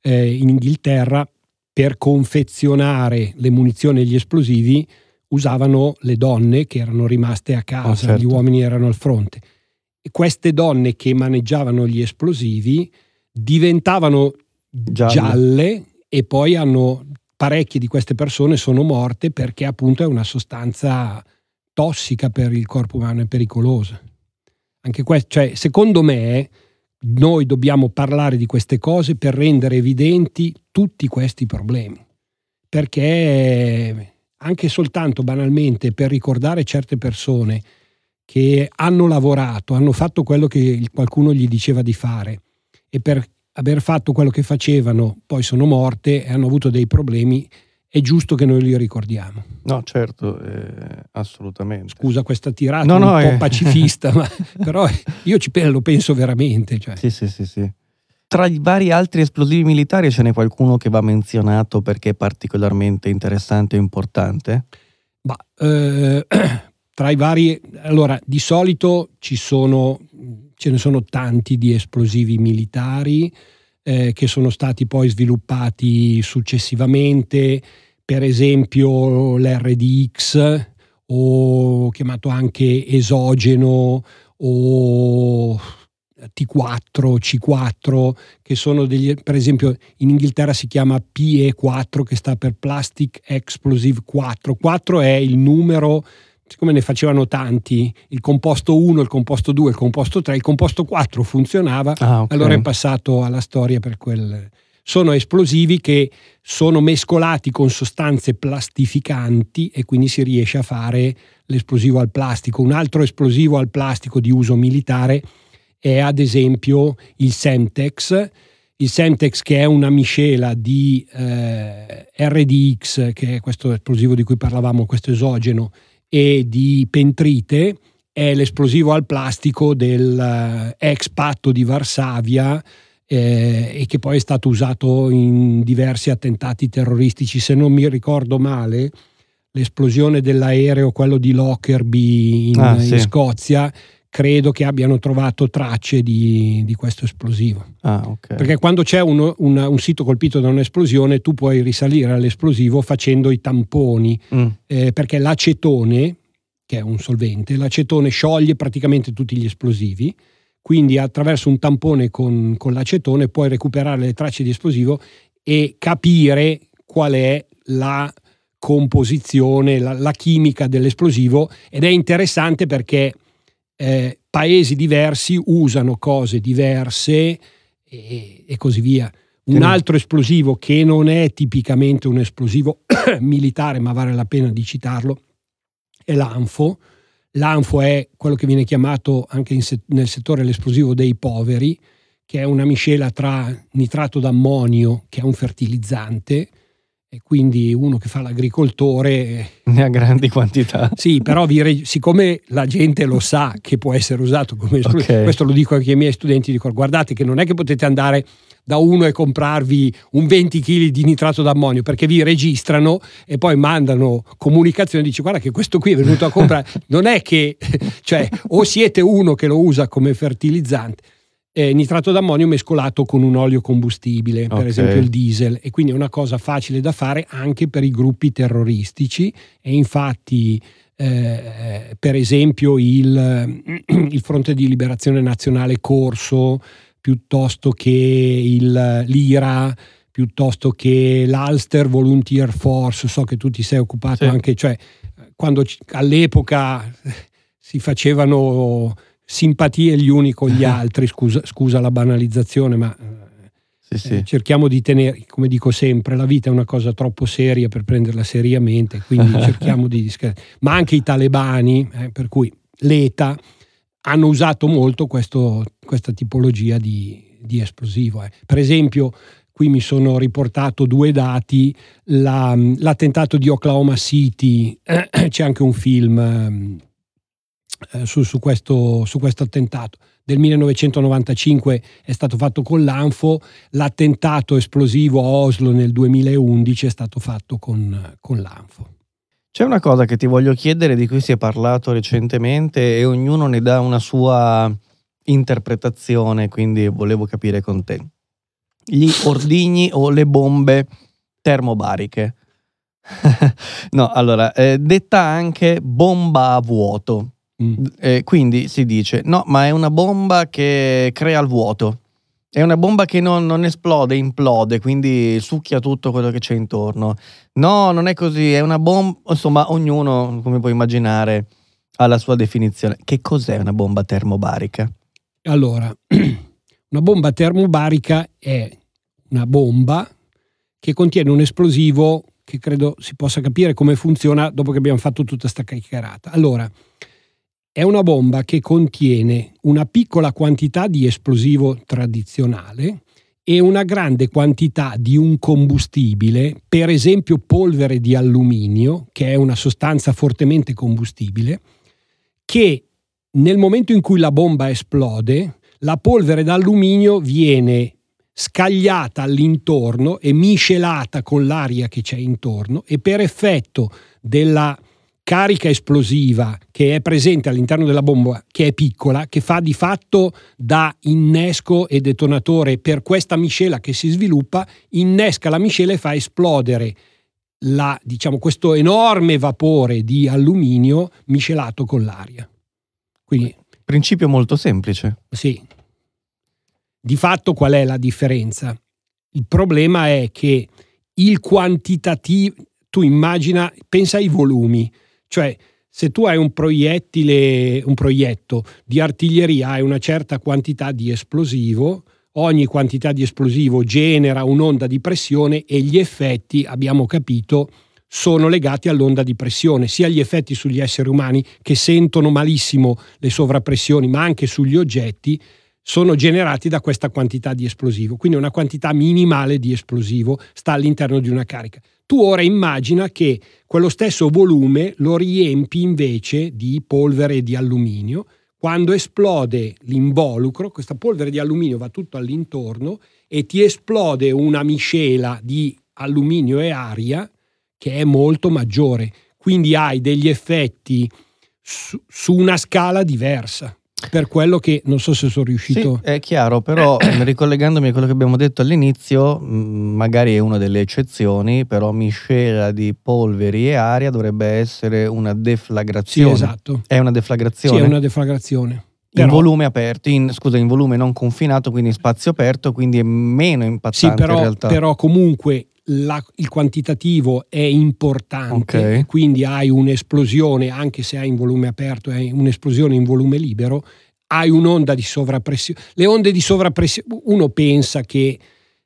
eh, in Inghilterra per confezionare le munizioni e gli esplosivi usavano le donne che erano rimaste a casa, oh, certo. gli uomini erano al fronte. E queste donne che maneggiavano gli esplosivi diventavano gialle, gialle e poi hanno parecchie di queste persone sono morte perché appunto è una sostanza tossica per il corpo umano e pericolosa. Anche questo, cioè, secondo me noi dobbiamo parlare di queste cose per rendere evidenti tutti questi problemi. Perché anche soltanto banalmente per ricordare certe persone che hanno lavorato, hanno fatto quello che qualcuno gli diceva di fare e per aver fatto quello che facevano, poi sono morte e hanno avuto dei problemi, è giusto che noi li ricordiamo. No, certo, eh, assolutamente. Scusa questa tirata no, no, un po' eh. pacifista, ma, <laughs> però io ci lo penso veramente. Cioè. Sì, sì, sì, sì. Tra i vari altri esplosivi militari ce n'è qualcuno che va menzionato perché è particolarmente interessante e importante? Bah, eh, <clears throat> tra i vari, allora, di solito ci sono ce ne sono tanti di esplosivi militari eh, che sono stati poi sviluppati successivamente, per esempio l'RDX o chiamato anche esogeno o T4, C4, che sono degli, per esempio in Inghilterra si chiama PE4 che sta per Plastic Explosive 4. 4 è il numero siccome ne facevano tanti, il composto 1, il composto 2, il composto 3, il composto 4 funzionava, ah, okay. allora è passato alla storia per quel... Sono esplosivi che sono mescolati con sostanze plastificanti e quindi si riesce a fare l'esplosivo al plastico. Un altro esplosivo al plastico di uso militare è ad esempio il Semtex, il Semtex che è una miscela di eh, RDX, che è questo esplosivo di cui parlavamo, questo esogeno, e di pentrite è l'esplosivo al plastico dell'ex eh, patto di Varsavia eh, e che poi è stato usato in diversi attentati terroristici. Se non mi ricordo male, l'esplosione dell'aereo, quello di Lockerbie in, ah, sì. in Scozia, credo che abbiano trovato tracce di, di questo esplosivo. Ah, okay. Perché quando c'è uno, un, un, sito colpito da un'esplosione, tu puoi risalire all'esplosivo facendo i tamponi, mm. eh, perché l'acetone, che è un solvente, l'acetone scioglie praticamente tutti gli esplosivi. Quindi attraverso un tampone con, con l'acetone puoi recuperare le tracce di esplosivo e capire qual è la composizione, la, la chimica dell'esplosivo ed è interessante perché eh, paesi diversi usano cose diverse e, e così via. Un altro esplosivo che non è tipicamente un esplosivo <coughs> militare, ma vale la pena di citarlo, è l'ANFO. L'ANFO è quello che viene chiamato anche se- nel settore l'esplosivo dei poveri, che è una miscela tra nitrato d'ammonio, che è un fertilizzante, e quindi uno che fa l'agricoltore eh, ne ha grandi quantità. Sì, però vi, siccome la gente lo sa che può essere usato come okay. questo lo dico anche ai miei studenti, dico guardate che non è che potete andare da uno e comprarvi un 20 kg di nitrato d'ammonio perché vi registrano e poi mandano comunicazione dice guarda che questo qui è venuto a comprare non è che <laughs> cioè o siete uno che lo usa come fertilizzante eh, nitrato d'ammonio mescolato con un olio combustibile, per esempio il diesel, e quindi è una cosa facile da fare anche per i gruppi terroristici e infatti eh, per esempio il, <clears throat> il, Fronte di Liberazione Nazionale Corso piuttosto che il, l'IRA piuttosto che l'Alster Volunteer Force, so che tu ti sei occupato sì. anche, cioè quando all'epoca si facevano simpatie gli uni con gli <laughs> altri, scusa, scusa la banalizzazione, ma sì, eh, sì. Eh, cerchiamo di tenere, come dico sempre, la vita è una cosa troppo seria per prenderla seriamente, quindi <laughs> cerchiamo di... Ma anche i talebani, eh, per cui l'ETA, hanno usato molto questo, questa tipologia di, di esplosivo. Eh. Per esempio, qui mi sono riportato due dati, la, mm, l'attentato di Oklahoma City, <clears throat> c'è anche un film mm, eh, su, su, questo, su, questo, attentato. Del 1995 è stato fatto con l'ANFO, l'attentato esplosivo a Oslo nel 2011 è stato fatto con, con l'ANFO. C'è una cosa che ti voglio chiedere, di cui si è parlato recentemente e ognuno ne dà una sua interpretazione, quindi volevo capire con te. Gli ordigni o le bombe termobariche? <laughs> no, allora, eh, detta anche bomba a vuoto Mm. Eh, quindi si dice: no, ma è una bomba che crea il vuoto. È una bomba che non, non, esplode, implode, quindi succhia tutto quello che c'è intorno. No, non è così, è una bomba. Insomma, ognuno, come puoi immaginare, ha la sua definizione. Che cos'è una bomba termobarica? Allora, <clears throat> una bomba termobarica è una bomba che contiene un esplosivo che credo si possa capire come funziona dopo che abbiamo fatto tutta questa chiacchierata. Allora, è una bomba che contiene una piccola quantità di esplosivo tradizionale e una grande quantità di un combustibile, per esempio polvere di alluminio, che è una sostanza fortemente combustibile, che nel momento in cui la bomba esplode, la polvere d'alluminio viene scagliata all'intorno e miscelata con l'aria che c'è intorno e per effetto della carica esplosiva che è presente all'interno della bomba, che è piccola, che fa di fatto da innesco e detonatore per questa miscela che si sviluppa, innesca la miscela e fa esplodere la, diciamo, questo enorme vapore di alluminio miscelato con l'aria. Quindi, Principio molto semplice. Sì. Di fatto qual è la differenza? Il problema è che il quantitativo, tu immagina, pensa ai volumi, cioè, se tu hai un proiettile, un proietto di artiglieria, hai una certa quantità di esplosivo, ogni quantità di esplosivo genera un'onda di pressione e gli effetti, abbiamo capito, sono legati all'onda di pressione, sia gli effetti sugli esseri umani che sentono malissimo le sovrappressioni, ma anche sugli oggetti, sono generati da questa quantità di esplosivo, quindi una quantità minimale di esplosivo sta all'interno di una carica. Tu ora immagina che quello stesso volume lo riempi invece di polvere di alluminio, quando esplode l'involucro, questa polvere di alluminio va tutto all'intorno e ti esplode una miscela di alluminio e aria che è molto maggiore, quindi hai degli effetti su, una scala diversa per quello che non so se sono riuscito. Sì, è chiaro, però <coughs> eh, ricollegandomi a quello che abbiamo detto all'inizio, mm, magari è una delle eccezioni, però miscela di polveri e aria dovrebbe essere una deflagrazione. Sì, esatto. È una deflagrazione. Sì, è una deflagrazione. Però, in volume aperto, in, scusa, in volume non confinato, quindi in spazio aperto, quindi è meno impattante sì, però, in realtà. Però comunque la, il quantitativo è importante, okay. quindi hai un'esplosione, anche se hai in volume aperto, hai un'esplosione in volume libero, hai un'onda di sovrappressione. Le onde di sovrappressione, uno pensa che...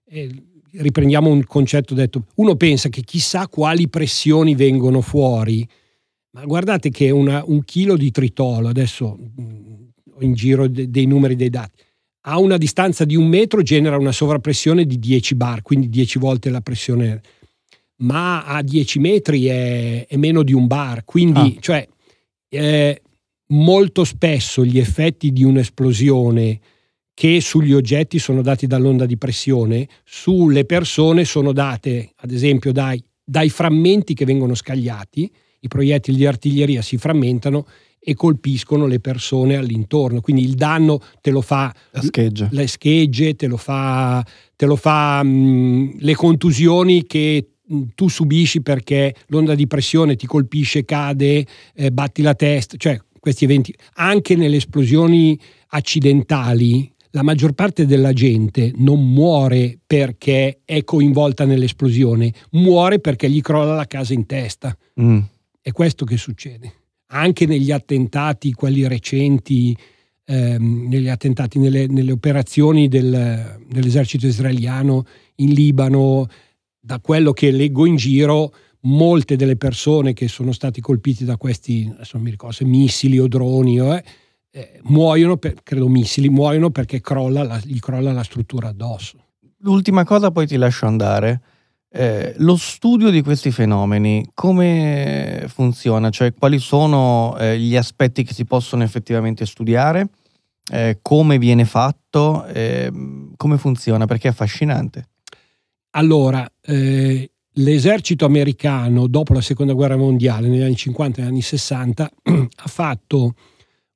Eh, riprendiamo un concetto detto, uno pensa che chissà quali pressioni vengono fuori, ma guardate che una, un chilo di tritolo, adesso mm, in giro de, dei numeri dei dati, a una distanza di un metro genera una sovrappressione di 10 bar, quindi 10 volte la pressione, ma a 10 metri è, è meno di un bar, quindi ah. cioè, eh, molto spesso gli effetti di un'esplosione che sugli oggetti sono dati dall'onda di pressione, sulle persone sono date ad esempio dai, dai frammenti che vengono scagliati, i proiettili di artiglieria si frammentano e colpiscono le persone all'intorno. Quindi il danno te lo fa la schegge, le schegge te lo fa, te lo fa mh, mm, le contusioni che mm, tu subisci perché l'onda di pressione ti colpisce, cade, eh, batti la testa, cioè questi eventi, anche nelle esplosioni accidentali, la maggior parte della gente non muore perché è coinvolta nell'esplosione, muore perché gli crolla la casa in testa. Mm. È questo che succede anche negli attentati, quelli recenti, ehm, negli attentati, nelle, nelle operazioni del, dell'esercito israeliano in Libano, da quello che leggo in giro, molte delle persone che sono stati colpiti da questi, non mi ricordo se missili o droni, eh, eh, muoiono, per, credo missili, muoiono perché crolla la, gli crolla la struttura addosso. L'ultima cosa poi ti lascio andare eh, lo studio di questi fenomeni come funziona? Cioè quali sono eh, gli aspetti che si possono effettivamente studiare? Eh, come viene fatto? Ehm, come funziona? Perché è affascinante. Allora, eh, l'esercito americano dopo la seconda guerra mondiale, negli anni 50 e negli anni 60, <clears throat> ha fatto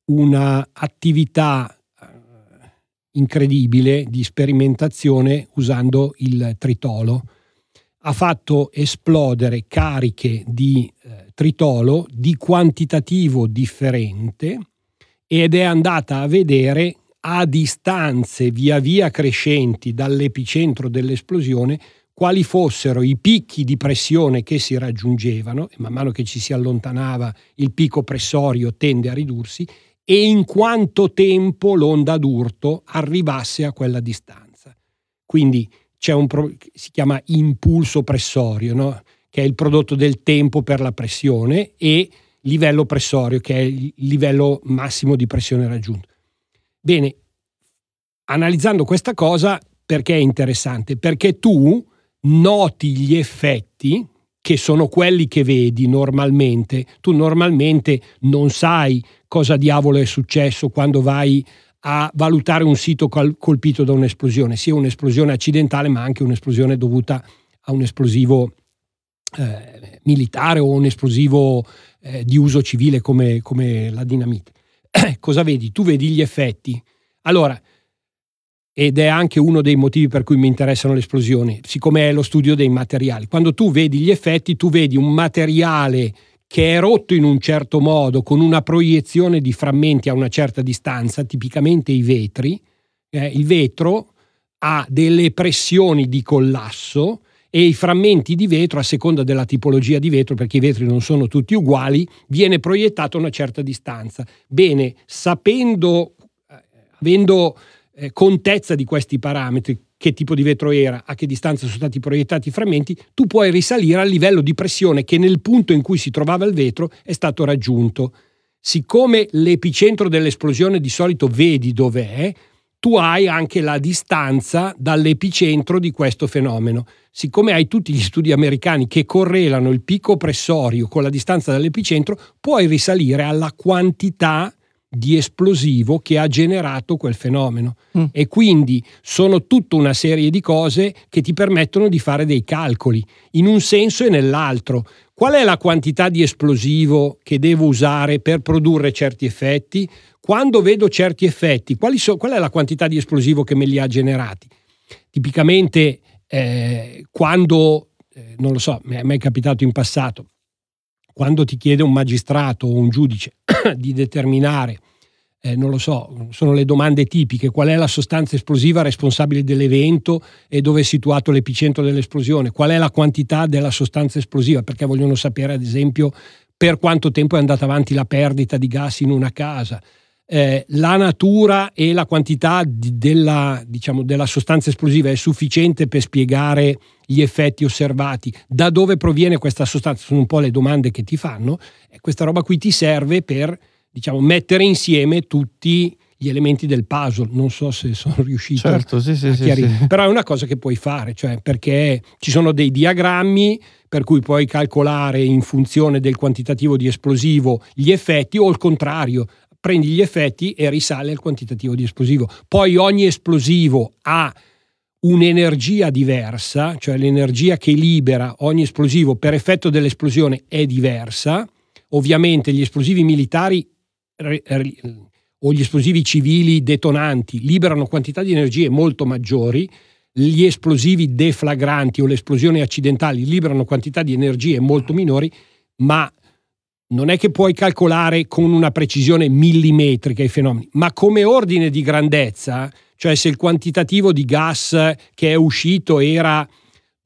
un'attività eh, incredibile di sperimentazione usando il tritolo ha fatto esplodere cariche di eh, tritolo di quantitativo differente ed è andata a vedere a distanze via via crescenti dall'epicentro dell'esplosione quali fossero i picchi di pressione che si raggiungevano, e man mano che ci si allontanava il picco pressorio tende a ridursi, e in quanto tempo l'onda d'urto arrivasse a quella distanza. Quindi c'è un pro- si chiama impulso pressorio, no? che è il prodotto del tempo per la pressione e livello pressorio, che è il livello massimo di pressione raggiunto. Bene, analizzando questa cosa, perché è interessante? Perché tu noti gli effetti che sono quelli che vedi normalmente. Tu normalmente non sai cosa diavolo è successo quando vai a valutare un sito colpito da un'esplosione, sia un'esplosione accidentale ma anche un'esplosione dovuta a un esplosivo eh, militare o un esplosivo eh, di uso civile come, come la dinamite. <clears throat> Cosa vedi? Tu vedi gli effetti. Allora, ed è anche uno dei motivi per cui mi interessano le esplosioni, siccome è lo studio dei materiali. Quando tu vedi gli effetti, tu vedi un materiale che è rotto in un certo modo con una proiezione di frammenti a una certa distanza, tipicamente i vetri, eh, il vetro ha delle pressioni di collasso e i frammenti di vetro, a seconda della tipologia di vetro, perché i vetri non sono tutti uguali, viene proiettato a una certa distanza. Bene, sapendo, eh, avendo eh, contezza di questi parametri, che tipo di vetro era, a che distanza sono stati proiettati i frammenti, tu puoi risalire al livello di pressione che nel punto in cui si trovava il vetro è stato raggiunto. Siccome l'epicentro dell'esplosione di solito vedi dov'è, tu hai anche la distanza dall'epicentro di questo fenomeno. Siccome hai tutti gli studi americani che correlano il picco pressorio con la distanza dall'epicentro, puoi risalire alla quantità di di esplosivo che ha generato quel fenomeno. Mm. E quindi sono tutta una serie di cose che ti permettono di fare dei calcoli, in un senso e nell'altro. Qual è la quantità di esplosivo che devo usare per produrre certi effetti? Quando vedo certi effetti, so, qual è la quantità di esplosivo che me li ha generati? Tipicamente eh, quando, eh, non lo so, mi è, mai capitato in passato, quando ti chiede un magistrato o un giudice <coughs> di determinare, eh, non lo so, sono le domande tipiche, qual è la sostanza esplosiva responsabile dell'evento e dove è situato l'epicentro dell'esplosione, qual è la quantità della sostanza esplosiva, perché vogliono sapere ad esempio per quanto tempo è andata avanti la perdita di gas in una casa, eh, la natura e la quantità di, della, diciamo, della, sostanza esplosiva è sufficiente per spiegare gli effetti osservati, da dove proviene questa sostanza, sono un po' le domande che ti fanno, e eh, questa roba qui ti serve per diciamo, mettere insieme tutti gli elementi del puzzle, non so se sono riuscito certo, sì, sì, a chiarire, sì, però è una cosa che puoi fare, cioè perché ci sono dei diagrammi per cui puoi calcolare in funzione del quantitativo di esplosivo gli effetti o il contrario, prendi gli effetti e risale il quantitativo di esplosivo. Poi ogni esplosivo ha un'energia diversa, cioè l'energia che libera ogni esplosivo per effetto dell'esplosione è diversa. Ovviamente gli esplosivi militari o gli esplosivi civili detonanti liberano quantità di energie molto maggiori, gli esplosivi deflagranti o le esplosioni accidentali liberano quantità di energie molto minori, ma non è che puoi calcolare con una precisione millimetrica i fenomeni, ma come ordine di grandezza, cioè se il quantitativo di gas che è uscito era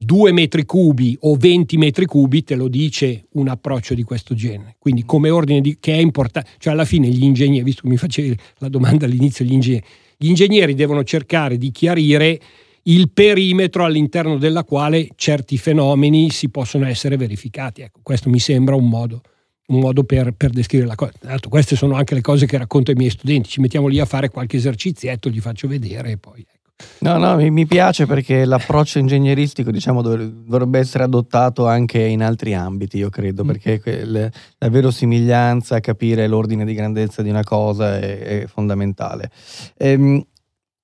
2 metri cubi o 20 metri cubi, te lo dice un approccio di questo genere. Quindi mm. come ordine di... che è importante, cioè alla fine gli ingegneri, visto che mi facevi la domanda all'inizio, gli ingegneri, gli ingegneri devono cercare di chiarire il perimetro all'interno della quale certi fenomeni si possono essere verificati. Ecco, questo mi sembra un modo un modo per, per descrivere la cosa. Tanto queste sono anche le cose che racconto ai miei studenti, ci mettiamo lì a fare qualche esercizietto, ecco, gli faccio vedere e poi... Ecco. No, no, mi piace perché l'approccio ingegneristico diciamo, dovrebbe essere adottato anche in altri ambiti, io credo, mm. perché la verosimiglianza, capire l'ordine di grandezza di una cosa è, fondamentale. Ehm,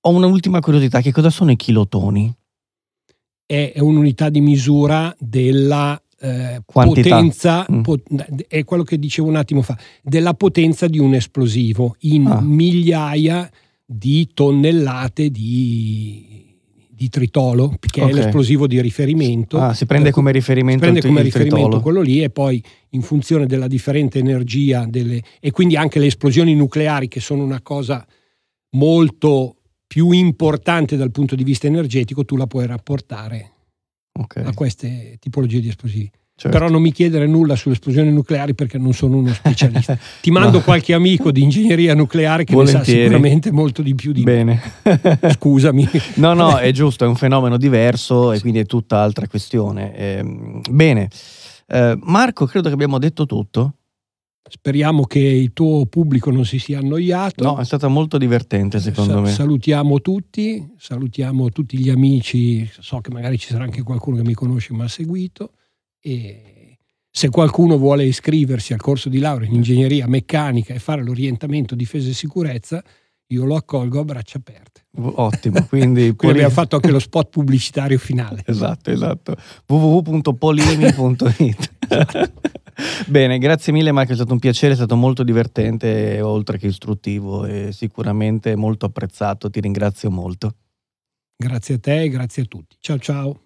ho un'ultima curiosità, che cosa sono i chilotoni? È un'unità di misura della eh, potenza, mm. po- è quello che dicevo un attimo fa, della potenza di un esplosivo in ah. migliaia di tonnellate di, di tritolo, che okay. è l'esplosivo di riferimento. Ah, si prende ecco, come riferimento, prende come riferimento quello lì e poi in funzione della differente energia delle, e quindi anche le esplosioni nucleari che sono una cosa molto più importante dal punto di vista energetico, tu la puoi rapportare okay. a queste tipologie di esplosivi. Certo. Però non mi chiedere nulla sulle esplosioni nucleari perché non sono uno specialista. <laughs> Ti mando no. qualche amico di ingegneria nucleare che Volentieri. ne sa sicuramente molto di più di Bene. me. <laughs> Scusami. No, no, è giusto, è un fenomeno diverso sì. e quindi è tutta altra questione. Eh, bene, eh, Marco, credo che abbiamo detto tutto. Speriamo che il tuo pubblico non si sia annoiato. No, è stata molto divertente secondo me. Salutiamo tutti, salutiamo tutti gli amici, so che magari ci sarà anche qualcuno che mi conosce ma ha seguito e se qualcuno vuole iscriversi al corso di laurea in ingegneria meccanica e fare l'orientamento difesa e sicurezza, io lo accolgo a braccia aperte. Ottimo, <laughs> quindi, Poli... abbiamo fatto anche lo spot pubblicitario finale. Esatto, esatto. www.polimi.it <laughs> Bene, grazie mille Marco, è stato un piacere, è stato molto divertente, oltre che istruttivo e sicuramente molto apprezzato, ti ringrazio molto. Grazie a te e grazie a tutti. Ciao ciao.